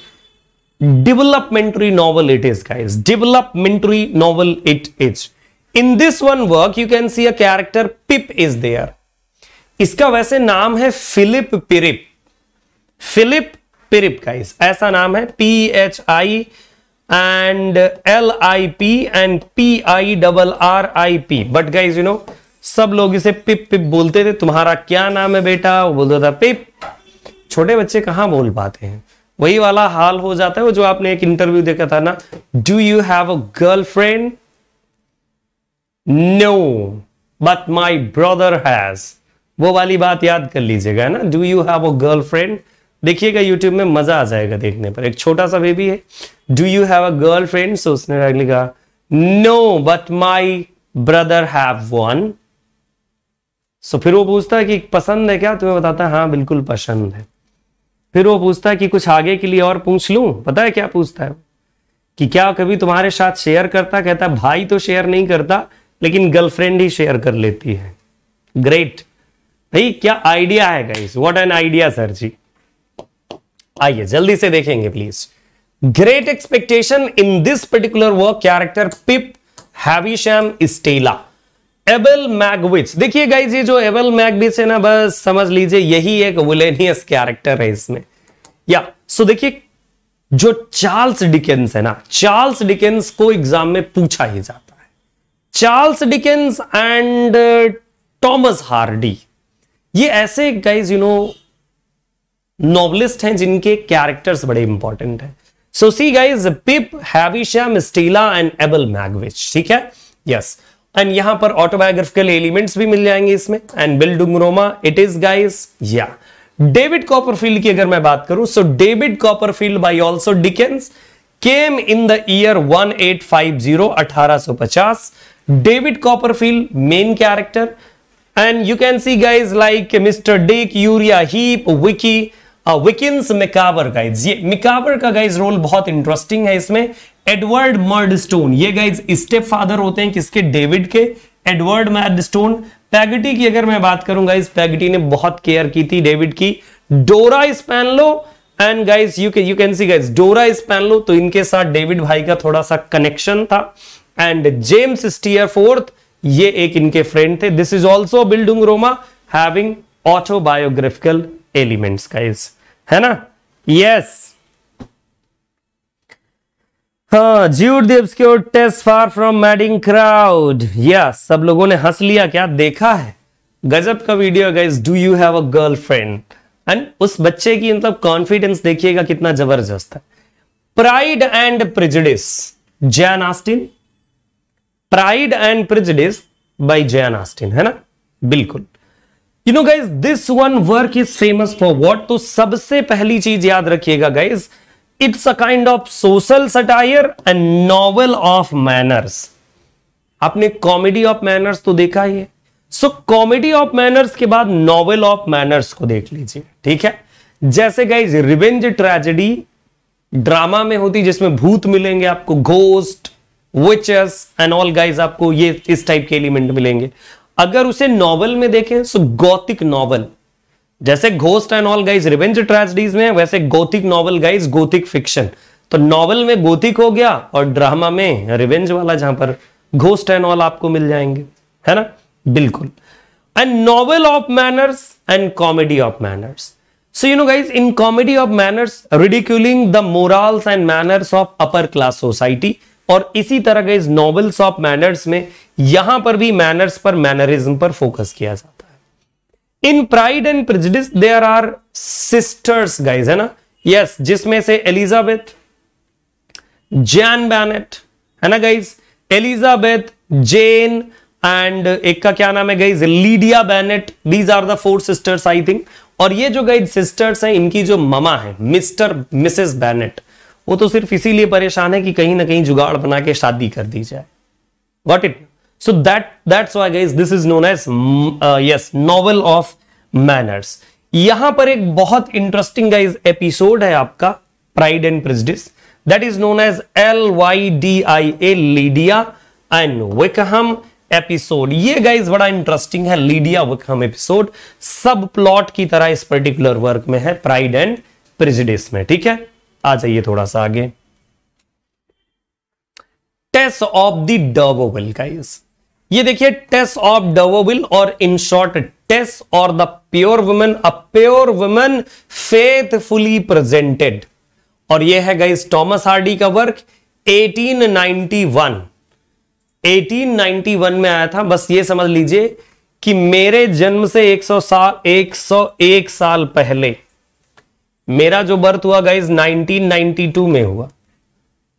developmentary novel it is guys developmentary novel it is in this one work you can see a character Pip is there इसका वैसे नाम है Philip Pirrip Philip Pirrip guys ऐसा नाम है P H I and L I P and P I double R I P but guys you no सब लोग इसे पिप पिप बोलते थे तुम्हारा क्या नाम है बेटा वो बोलता था पिप छोटे बच्चे कहाँ बोल पाते हैं वही वाला हाल हो जाता है वो जो आपने एक इंटरव्यू देखा था ना do you have a girlfriend no but my brother has वो वाली बात याद कर लीजिएगा ना do you have a girlfriend देखिएगा यूट्यूब में मजा आ जाएगा देखने पर एक छोटा सा बेबी है do you have a girl friend so उसने लिखा कहा no but my brother have one so फिर वो पूछता है कि पसंद है क्या तुम्हें तो बताता है हाँ बिल्कुल पसंद है फिर वो पूछता है कि कुछ आगे के लिए और पूछ लू पता है क्या पूछता है कि क्या कभी तुम्हारे साथ शेयर करता कहता है भाई तो शेयर नहीं करता लेकिन गर्लफ्रेंड ही शेयर कर लेती है ग्रेट भाई क्या आइडिया है guys what an idea sir जी आइए जल्दी से देखेंगे please great expectation in this particular work character Pip Havisham Estella Abel Magwitch देखिए गाइज ये जो एबल मैगविच है ना बस समझ लीजिए यही एक विलेनियस कैरेक्टर है इसमें या सो देखिए जो चार्ल्स डिकेंस है ना चार्ल्स डिकेंस को एग्जाम में पूछा ही जाता है Charles Dickens and Thomas Hardy ये ऐसे गाइज यू नो नॉवलिस्ट हैं जिनके कैरेक्टर्स बड़े इंपॉर्टेंट हैं so see guys Pip Havisham Estella and Abel Magwitch ठीक है यस yes. एंड यहां पर ऑटोबायोग्राफिकल एलिमेंट्स भी मिल जाएंगे इसमें and Bildungsroman it is guys या डेविड कॉपरफील्ड की अगर मैं बात करूं so David Copperfield by also Dickens came in the year 1850 1850 David Copperfield main character and you can see guys like Mister Dick Uriah Heep विकी Wilkins Micawber guys ये Micawber का guys role बहुत interesting है इसमें Edward Murdstone ये गाइज step father होते हैं किसके डेविड के एडवर्ड मर्ड स्टोन पैगटी की अगर मैं बात करूं गाइज पैगटी ने बहुत केयर की थी डेविड की Dora Spenlow and guys you can you can see guys Dora Spenlow तो इनके साथ डेविड भाई का थोड़ा सा कनेक्शन था एंड जेम्स स्टीयर फोर्थ ये एक इनके फ्रेंड थे this is also Bildungsroman having autobiographical elements guys है ना यस हाँ Tess far from madding crowd या सब लोगों ने हंस लिया क्या देखा है गजब का video guys do you have a girlfriend and उस बच्चे की मतलब कॉन्फिडेंस देखिएगा कितना जबरदस्त है pride and prejudice Jane Austen pride and prejudice by Jane Austen है ना बिल्कुल you know guys this one work is famous for what तो सबसे पहली चीज याद रखिएगा guys it's a kind of social satire and novel of manners आपने कॉमेडी ऑफ मैनर्स तो देखा ही है सो कॉमेडी ऑफ मैनर्स के बाद नॉवल ऑफ मैनर्स को देख लीजिए ठीक है जैसे गाइज रिवेंज ट्रेजेडी ड्रामा में होती जिसमें भूत मिलेंगे आपको ghost witches and all guys आपको ये इस टाइप के एलिमेंट मिलेंगे अगर उसे नॉवल में देखें सो गौतिक नॉवल जैसे ghost and all guys revenge tragedies में वैसे Gothic novel guys Gothic fiction तो नॉवल में गौतिक हो गया और ड्रामा में रिवेंज वाला जहां पर घोस्ट एंड ऑल आपको मिल जाएंगे है ना बिल्कुल and novel of manners and comedy of manners so you know guys in comedy of manners ridiculing the morals and manners of upper class society और इसी तरह के इस नॉवेल्स ऑफ मैनर्स में यहां पर भी मैनर्स पर मैनरिज्म पर फोकस किया जाता है in pride and prejudice there are sisters guys है ना यस yes, जिसमें से एलिजाबेथ जैन बैनेट है ना गाइज एलिजाबेथ जेन एंड एक का क्या नाम है guys Lydia Bennet these are the four sisters I think और ये जो गाइज सिस्टर्स हैं इनकी जो ममा है मिस्टर मिसेस बैनेट वो तो सिर्फ इसीलिए परेशान है कि कहीं ना कहीं जुगाड़ बना के शादी कर दी जाए what it so that that's why guys this is known as yes novel of manners यहां पर एक बहुत इंटरेस्टिंग गाइज एपिसोड है आपका pride and prejudice that is known as L Y D I A Lydia and Wickham episode ये guys बड़ा interesting है Lydia Wickham episode सब प्लॉट की तरह इस पर्टिकुलर वर्क में है प्राइड एंड प्रिजिडिस में ठीक है आ जाइए थोड़ा सा आगे Tess of the D'Urbervilles guys ये देखिए टेस ऑफ डबोबिल और इन शॉर्ट टेस और the pure woman a pure woman faithfully presented और ये है गाइस टॉमस हार्डी का वर्क 1891 1891 में आया था बस ये समझ लीजिए कि मेरे जन्म से 100 साल 101 साल पहले मेरा जो बर्थ हुआ गाइज 1992 में हुआ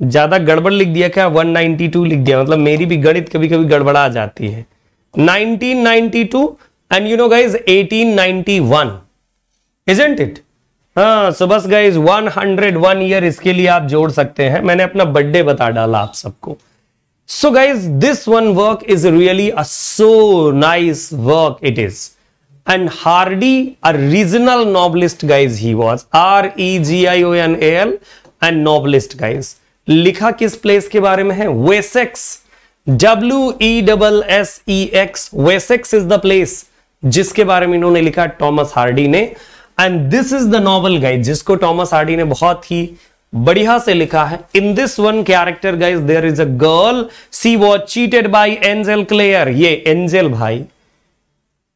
ज्यादा गड़बड़ लिख दिया क्या 192 लिख दिया मतलब मेरी भी गणित कभी कभी गड़बड़ा जाती है 1992 and you know guys 1891 isn't it हाँ सो बस गाइज 101 ईयर इसके लिए आप जोड़ सकते हैं मैंने अपना बर्थडे बता डाला आप सबको so guys this one work is really a so nice work it is and Hardy, a regional novelist guys he was. R-E-G-I-O-N-A-L and novelist guys. लिखा किस प्लेस के बारे में है Wessex W E double S E X Wessex is the place जिसके बारे में इन्होंने लिखा टॉमस हार्डी ने and this is the novel guys जिसको टॉमस हार्डी ने बहुत ही बढ़िया से लिखा है in this one character guys there is a girl she was cheated by Angel Clare ये एंजल भाई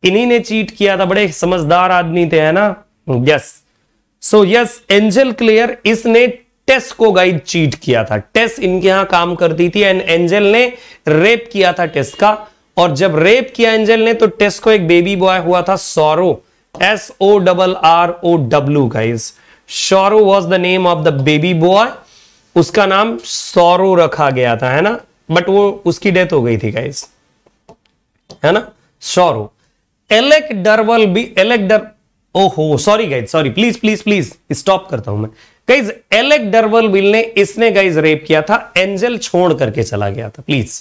इन्हीं ने चीट किया था बड़े समझदार आदमी थे है ना yes so yes Angel Clare इसने टेस को गाइड चीट किया था टेस इनके यहां काम करती थी एंड एंजल ने रेप किया था टेस का और जब रेप किया एंजल ने तो टेस को एक बेबी बॉय हुआ था Sorrow S O double R O W guys Sorrow was the name of the baby boy उसका नाम सौरो रखा गया था है ना बट वो उसकी डेथ हो गई थी गाइज है ना सौरो एलेक डर्बल बी एलेक डर ओहो sorry guys sorry please please please stop करता हूं मैं गाइज एलेक डरवल बिल ने इसने गाइज रेप किया था एंजल छोड़ करके चला गया था प्लीज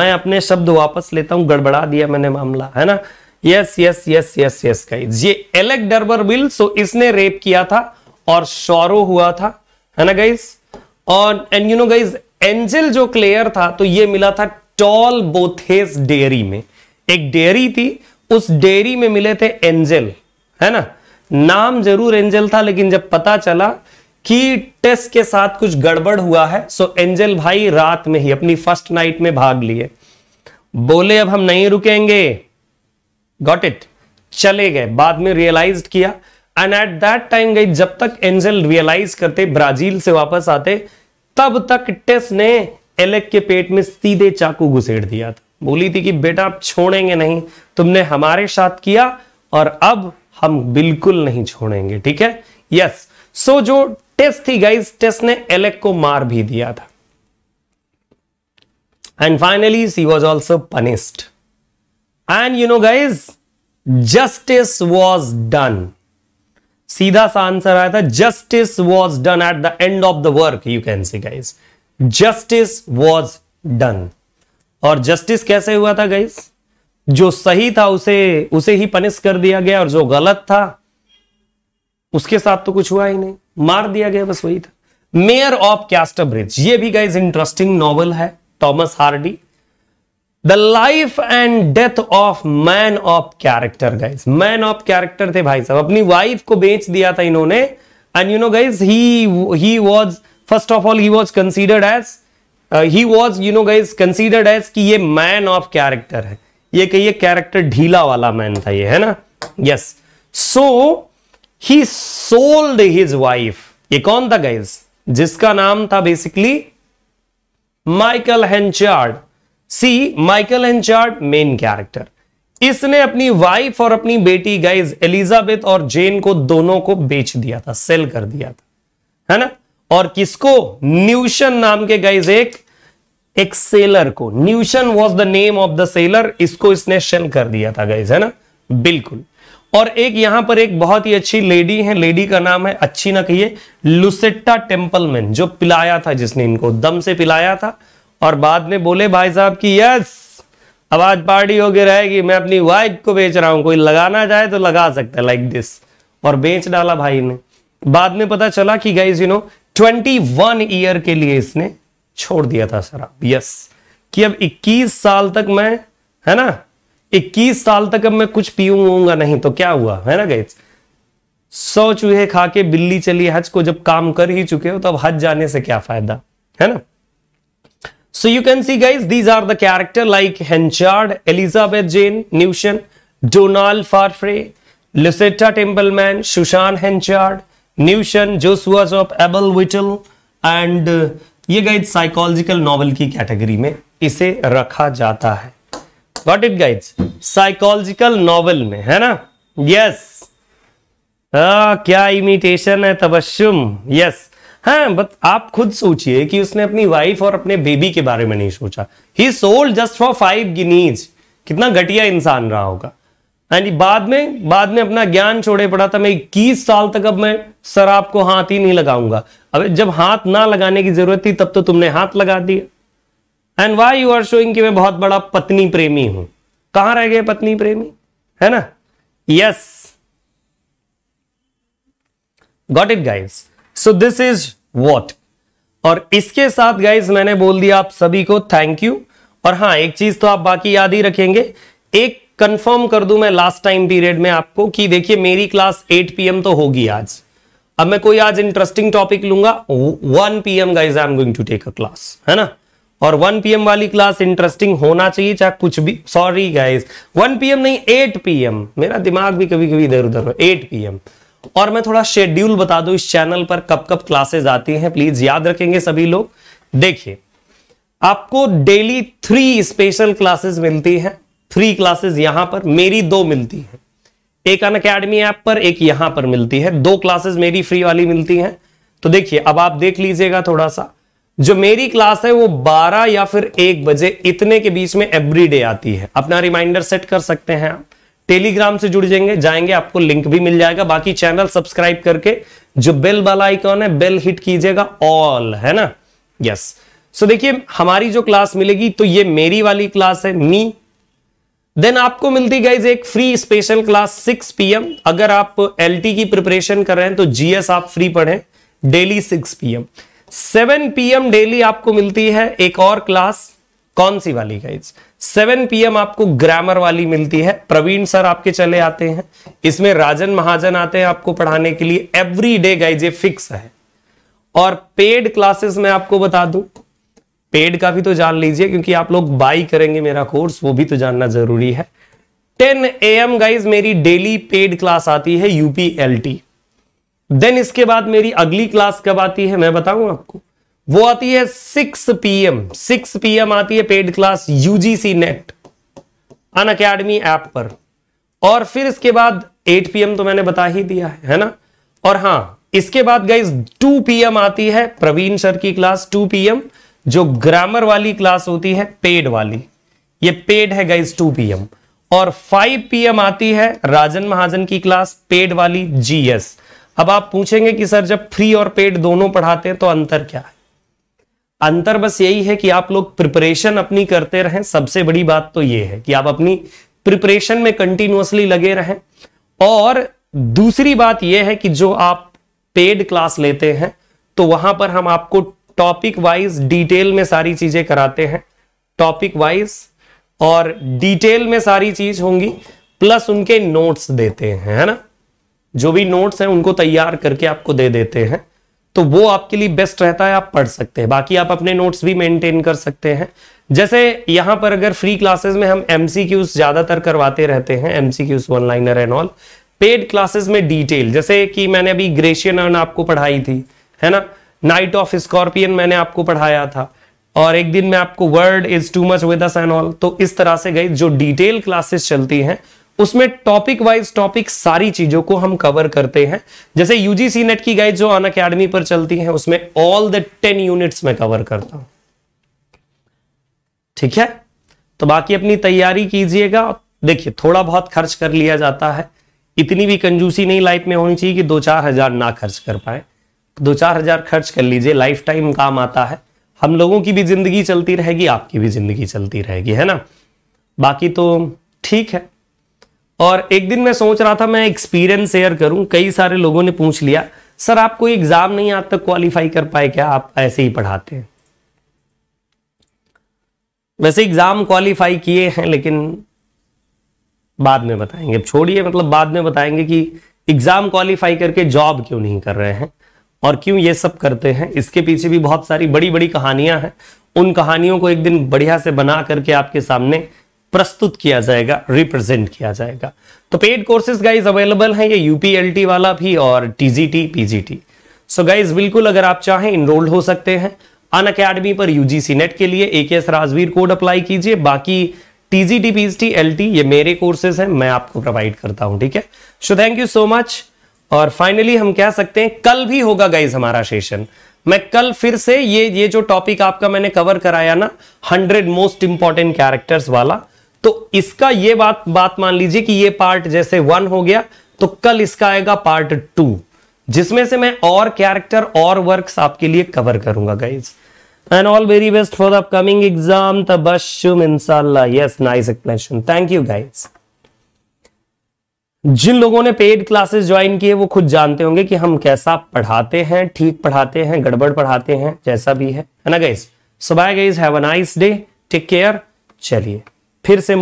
मैं अपने शब्द वापस लेता हूं गड़बड़ा दिया मैंने मामला है ना yes yes yes yes yes guys ये एलेक डर्बर बिल सो इसने रेप किया था और शौरो हुआ था है ना गाइज और and you know guys Angel जो क्लेयर था तो ये मिला था टॉल बोथेस डेयरी में एक डेयरी थी उस डेयरी में मिले थे एंजल है ना नाम जरूर एंजल था लेकिन जब पता चला कि टेस्ट के साथ कुछ गड़बड़ हुआ है सो एंजल भाई रात में ही अपनी फर्स्ट नाइट में भाग लिए बोले अब हम नहीं रुकेंगे गॉट इट चले गए बाद में रियलाइज किया एंड एट दैट टाइम गई जब तक एंजल रियलाइज करते ब्राजील से वापस आते तब तक टेस ने एलेक के पेट में सीधे चाकू घुसेड़ दिया था बोली थी कि बेटा आप छोड़ेंगे नहीं तुमने हमारे साथ किया और अब हम बिल्कुल नहीं छोड़ेंगे ठीक है यस सो जो टेस्ट थी गाइस टेस्ट ने एलेक को मार भी दिया था and finally she was also punished and you know guys justice was done सीधा सा आंसर आया था justice was done at the end of the work you can see guys justice was done और जस्टिस कैसे हुआ था guys जो सही था उसे उसे ही पनिश कर दिया गया और जो गलत था उसके साथ तो कुछ हुआ ही नहीं मार दिया गया बस वही था मेयर ऑफ कैस्टरब्रिज ब्रिज ये भी गाइज इंटरेस्टिंग नॉवल है Thomas Hardy the life and death of man of character guys man of character थे भाई साहब अपनी वाइफ को बेच दिया था इन्होंने and you know guys he was first of all he was considered as he was you know guys considered as कि ये मैन ऑफ कैरेक्टर है ये कहिए कैरेक्टर ढीला वाला मैन था ये है ना yes so he sold his wife ये कौन था गाइज जिसका नाम था basically Michael Henchard see Michael Henchard main character इसने अपनी वाइफ और अपनी बेटी गाइज एलिजाबेथ और जेन को दोनों को बेच दिया था सेल कर दिया था है ना और किसको न्यूशन नाम के गाइज एक एक सेलर को Newson was the name of the sailor इसको इसने शेल कर दिया था गाइज है ना बिल्कुल और एक यहां पर एक बहुत ही अच्छी लेडी है लेडी का नाम है अच्छी ना कहिए लुसेट्टा टेम्पलमैन जो पिलाया था जिसने इनको दम से पिलाया था और बाद में बोले भाई साहब की यस अब आज पार्टी होके रहेगी मैं अपनी वाइफ को बेच रहा हूं कोई लगाना चाहे तो लगा सकता है लाइक दिस और बेच डाला भाई ने बाद में पता चला कि guys you know twenty one year के लिए इसने छोड़ दिया था शराब यस कि अब 21 साल तक मैं है ना 21 साल तक अब मैं कुछ पीऊंगा नहीं तो क्या हुआ है ना गई सौ चूहे खा के बिल्ली चली हज को जब काम कर ही चुके हो तो अब हज जाने से क्या फायदा है ना so you can see guys these are the character like Henchard Elizabeth Jane Newson Donald Farfrae Lucetta Templeman Susan Henchard Newson Joshua Jopp Abel Whittle and ये गाइड साइकोलॉजिकल नॉवल की कैटेगरी में इसे रखा जाता है what it guides psychological novel में है ना यस yes. क्या इमिटेशन है तबस्सुम यस हाँ बट आप खुद सोचिए कि उसने अपनी वाइफ और अपने बेबी के बारे में नहीं सोचा ही sold just for five guineas कितना घटिया इंसान रहा होगा यानी बाद में बाद में अपना ज्ञान छोड़े पड़ा था मैं इक्कीस साल तक अब मैं शराब को हाथ ही नहीं लगाऊंगा अब जब हाथ ना लगाने की जरूरत थी तब तो तुमने हाथ लगा दिया and why you are showing कि मैं बहुत बड़ा पत्नी प्रेमी हूं कहां रह गए पत्नी प्रेमी है ना yes got it guys so this is what और इसके साथ गाइज मैंने बोल दिया आप सभी को थैंक यू और हाँ एक चीज तो आप बाकी याद ही रखेंगे एक कंफर्म कर दूं मैं लास्ट टाइम पीरियड में आपको कि देखिए मेरी क्लास 8 पीएम तो होगी आज अब मैं कोई आज इंटरेस्टिंग टॉपिक लूंगा one AM guys I am going to take a class है ना और 1 पीएम वाली क्लास इंटरेस्टिंग होना चाहिए चाहे कुछ भी सॉरी गाइस 1 पीएम नहीं 8 पीएम मेरा दिमाग भी कभी कभी इधर उधर हो 8 पीएम और मैं थोड़ा शेड्यूल बता दू इस चैनल पर कब कब क्लासेस आती हैं प्लीज याद रखेंगे सभी लोग देखिए आपको डेली थ्री स्पेशल क्लासेस मिलती हैं थ्री क्लासेस यहां पर मेरी दो मिलती है एक अन अकेडमी ऐप पर एक यहां पर मिलती है दो क्लासेस मेरी फ्री वाली मिलती हैं तो देखिए अब आप देख लीजिएगा थोड़ा सा जो मेरी क्लास है वो 12 या फिर 1 बजे इतने के बीच में एवरी डे आती है अपना रिमाइंडर सेट कर सकते हैं आप टेलीग्राम से जुड़ जाएंगे जाएंगे आपको लिंक भी मिल जाएगा बाकी चैनल सब्सक्राइब करके जो बेल वाला आइकॉन है बेल हिट कीजिएगा ऑल है ना यस सो देखिए हमारी जो क्लास मिलेगी तो ये मेरी वाली क्लास है मी देन आपको मिलती गाइज एक फ्री स्पेशल क्लास 6 पीएम अगर आप एलटी की प्रिपरेशन कर रहे हैं तो जीएस आप फ्री पढ़ें डेली 6 पीएम 7 पीएम डेली आपको मिलती है एक और क्लास कौन सी वाली गाइज 7 पीएम आपको ग्रामर वाली मिलती है प्रवीण सर आपके चले आते हैं इसमें राजन महाजन आते हैं आपको पढ़ाने के लिए एवरी डे गाइज ये फिक्स है और पेड क्लासेस में आपको बता दू पेड का भी तो जान लीजिए क्योंकि आप लोग बाई करेंगे मेरा कोर्स वो भी तो जानना जरूरी है 10 एम गाइज मेरी डेली पेड क्लास आती है यूपीएलटी देन इसके बाद मेरी अगली क्लास कब आती है मैं बताऊं आपको वो आती है 6 पीएम 6 पीएम आती है paid class UGC NET Unacademy app पर और फिर इसके बाद 8 पीएम तो मैंने बता ही दिया है है ना और हाँ इसके बाद गाइज 2 पीएम आती है प्रवीण सर की क्लास 2 पीएम एम जो ग्रामर वाली क्लास होती है पेड वाली ये पेड है गाइज टू पीएम और 5 पीएम आती है राजन महाजन की क्लास पेड वाली जीएस अब आप पूछेंगे कि सर जब फ्री और पेड दोनों पढ़ाते हैं तो अंतर क्या है अंतर बस यही है कि आप लोग प्रिपरेशन अपनी करते रहें सबसे बड़ी बात तो ये है कि आप अपनी प्रिपरेशन में कंटिन्यूसली लगे रहें और दूसरी बात यह है कि जो आप पेड क्लास लेते हैं तो वहां पर हम आपको टॉपिक वाइज डिटेल में सारी चीजें कराते हैं टॉपिक वाइज और डिटेल में सारी चीज होंगी प्लस उनके नोट्स देते हैं है ना जो भी नोट्स हैं उनको तैयार करके आपको दे देते हैं तो वो आपके लिए बेस्ट रहता है आप पढ़ सकते हैं बाकी आप अपने नोट्स भी मेंटेन कर सकते हैं जैसे यहां पर अगर फ्री क्लासेस में हम एमसीक्यूज ज्यादातर करवाते रहते हैं MCQs one liner and all paid classes में डिटेल जैसे कि मैंने अभी ग्रेशियन अर्न आपको पढ़ाई थी है ना नाइट ऑफ स्कॉर्पियन मैंने आपको पढ़ाया था और एक दिन में आपको word is too much with all तो इस तरह से गई जो डिटेल क्लासेस चलती हैं उसमें टॉपिक वाइज टॉपिक सारी चीजों को हम कवर करते हैं जैसे यूजीसी नेट की गाइड जो अन अकेडमी पर चलती है उसमें ऑल द टेन यूनिट्स में कवर करता हूं ठीक है तो बाकी अपनी तैयारी कीजिएगा देखिए थोड़ा बहुत खर्च कर लिया जाता है इतनी भी कंजूसी नहीं लाइफ में होनी चाहिए कि दो चार हजार ना खर्च कर पाए दो चार हजार खर्च कर लीजिए लाइफ टाइम काम आता है हम लोगों की भी जिंदगी चलती रहेगी आपकी भी जिंदगी चलती रहेगी है ना बाकी तो ठीक है और एक दिन मैं सोच रहा था मैं एक्सपीरियंस शेयर करूं कई सारे लोगों ने पूछ लिया सर आप कोई एग्जाम नहीं आज तक क्वालिफाई कर पाए क्या आप ऐसे ही पढ़ाते हैं वैसे एग्जाम क्वालिफाई किए हैं लेकिन बाद में बताएंगे छोड़िए मतलब बाद में बताएंगे कि एग्जाम क्वालिफाई करके जॉब क्यों नहीं कर रहे हैं और क्यों ये सब करते हैं इसके पीछे भी बहुत सारी बड़ी बड़ी कहानियां हैं उन कहानियों को एक दिन बढ़िया से बना करके आपके सामने प्रस्तुत किया जाएगा रिप्रेजेंट किया जाएगा तो पेड कोर्सेज गाइज अवेलेबल हैं ये यूपीएलटी वाला भी और टीजीटी पीजीटी सो गाइज बिल्कुल अगर आप चाहें इनरोल्ड हो सकते हैं अन अकेडमी पर यूजीसी नेट के लिए ए के एस राजवीर कोड अप्लाई कीजिए बाकी टीजीटी पीजीटी एलटी ये मेरे कोर्सेज हैं मैं आपको प्रोवाइड करता हूं ठीक है so thank you so much और फाइनली हम कह सकते हैं कल भी होगा गाइज हमारा सेशन मैं कल फिर से ये ये जो टॉपिक आपका मैंने कवर कराया ना हंड्रेड मोस्ट इंपॉर्टेंट कैरेक्टर्स वाला तो इसका ये बात बात मान लीजिए कि ये पार्ट जैसे वन हो गया तो कल इसका आएगा पार्ट टू जिसमें से मैं और कैरेक्टर और वर्क्स आपके लिए कवर करूंगा guys and all very best for the upcoming exam yes nice thank you guys जिन लोगों ने पेड क्लासेस ज्वाइन किए वो खुद जानते होंगे कि हम कैसा पढ़ाते हैं ठीक पढ़ाते हैं गड़बड़ पढ़ाते हैं जैसा भी है ना guys so bye have a nice day take care चलिए फिर से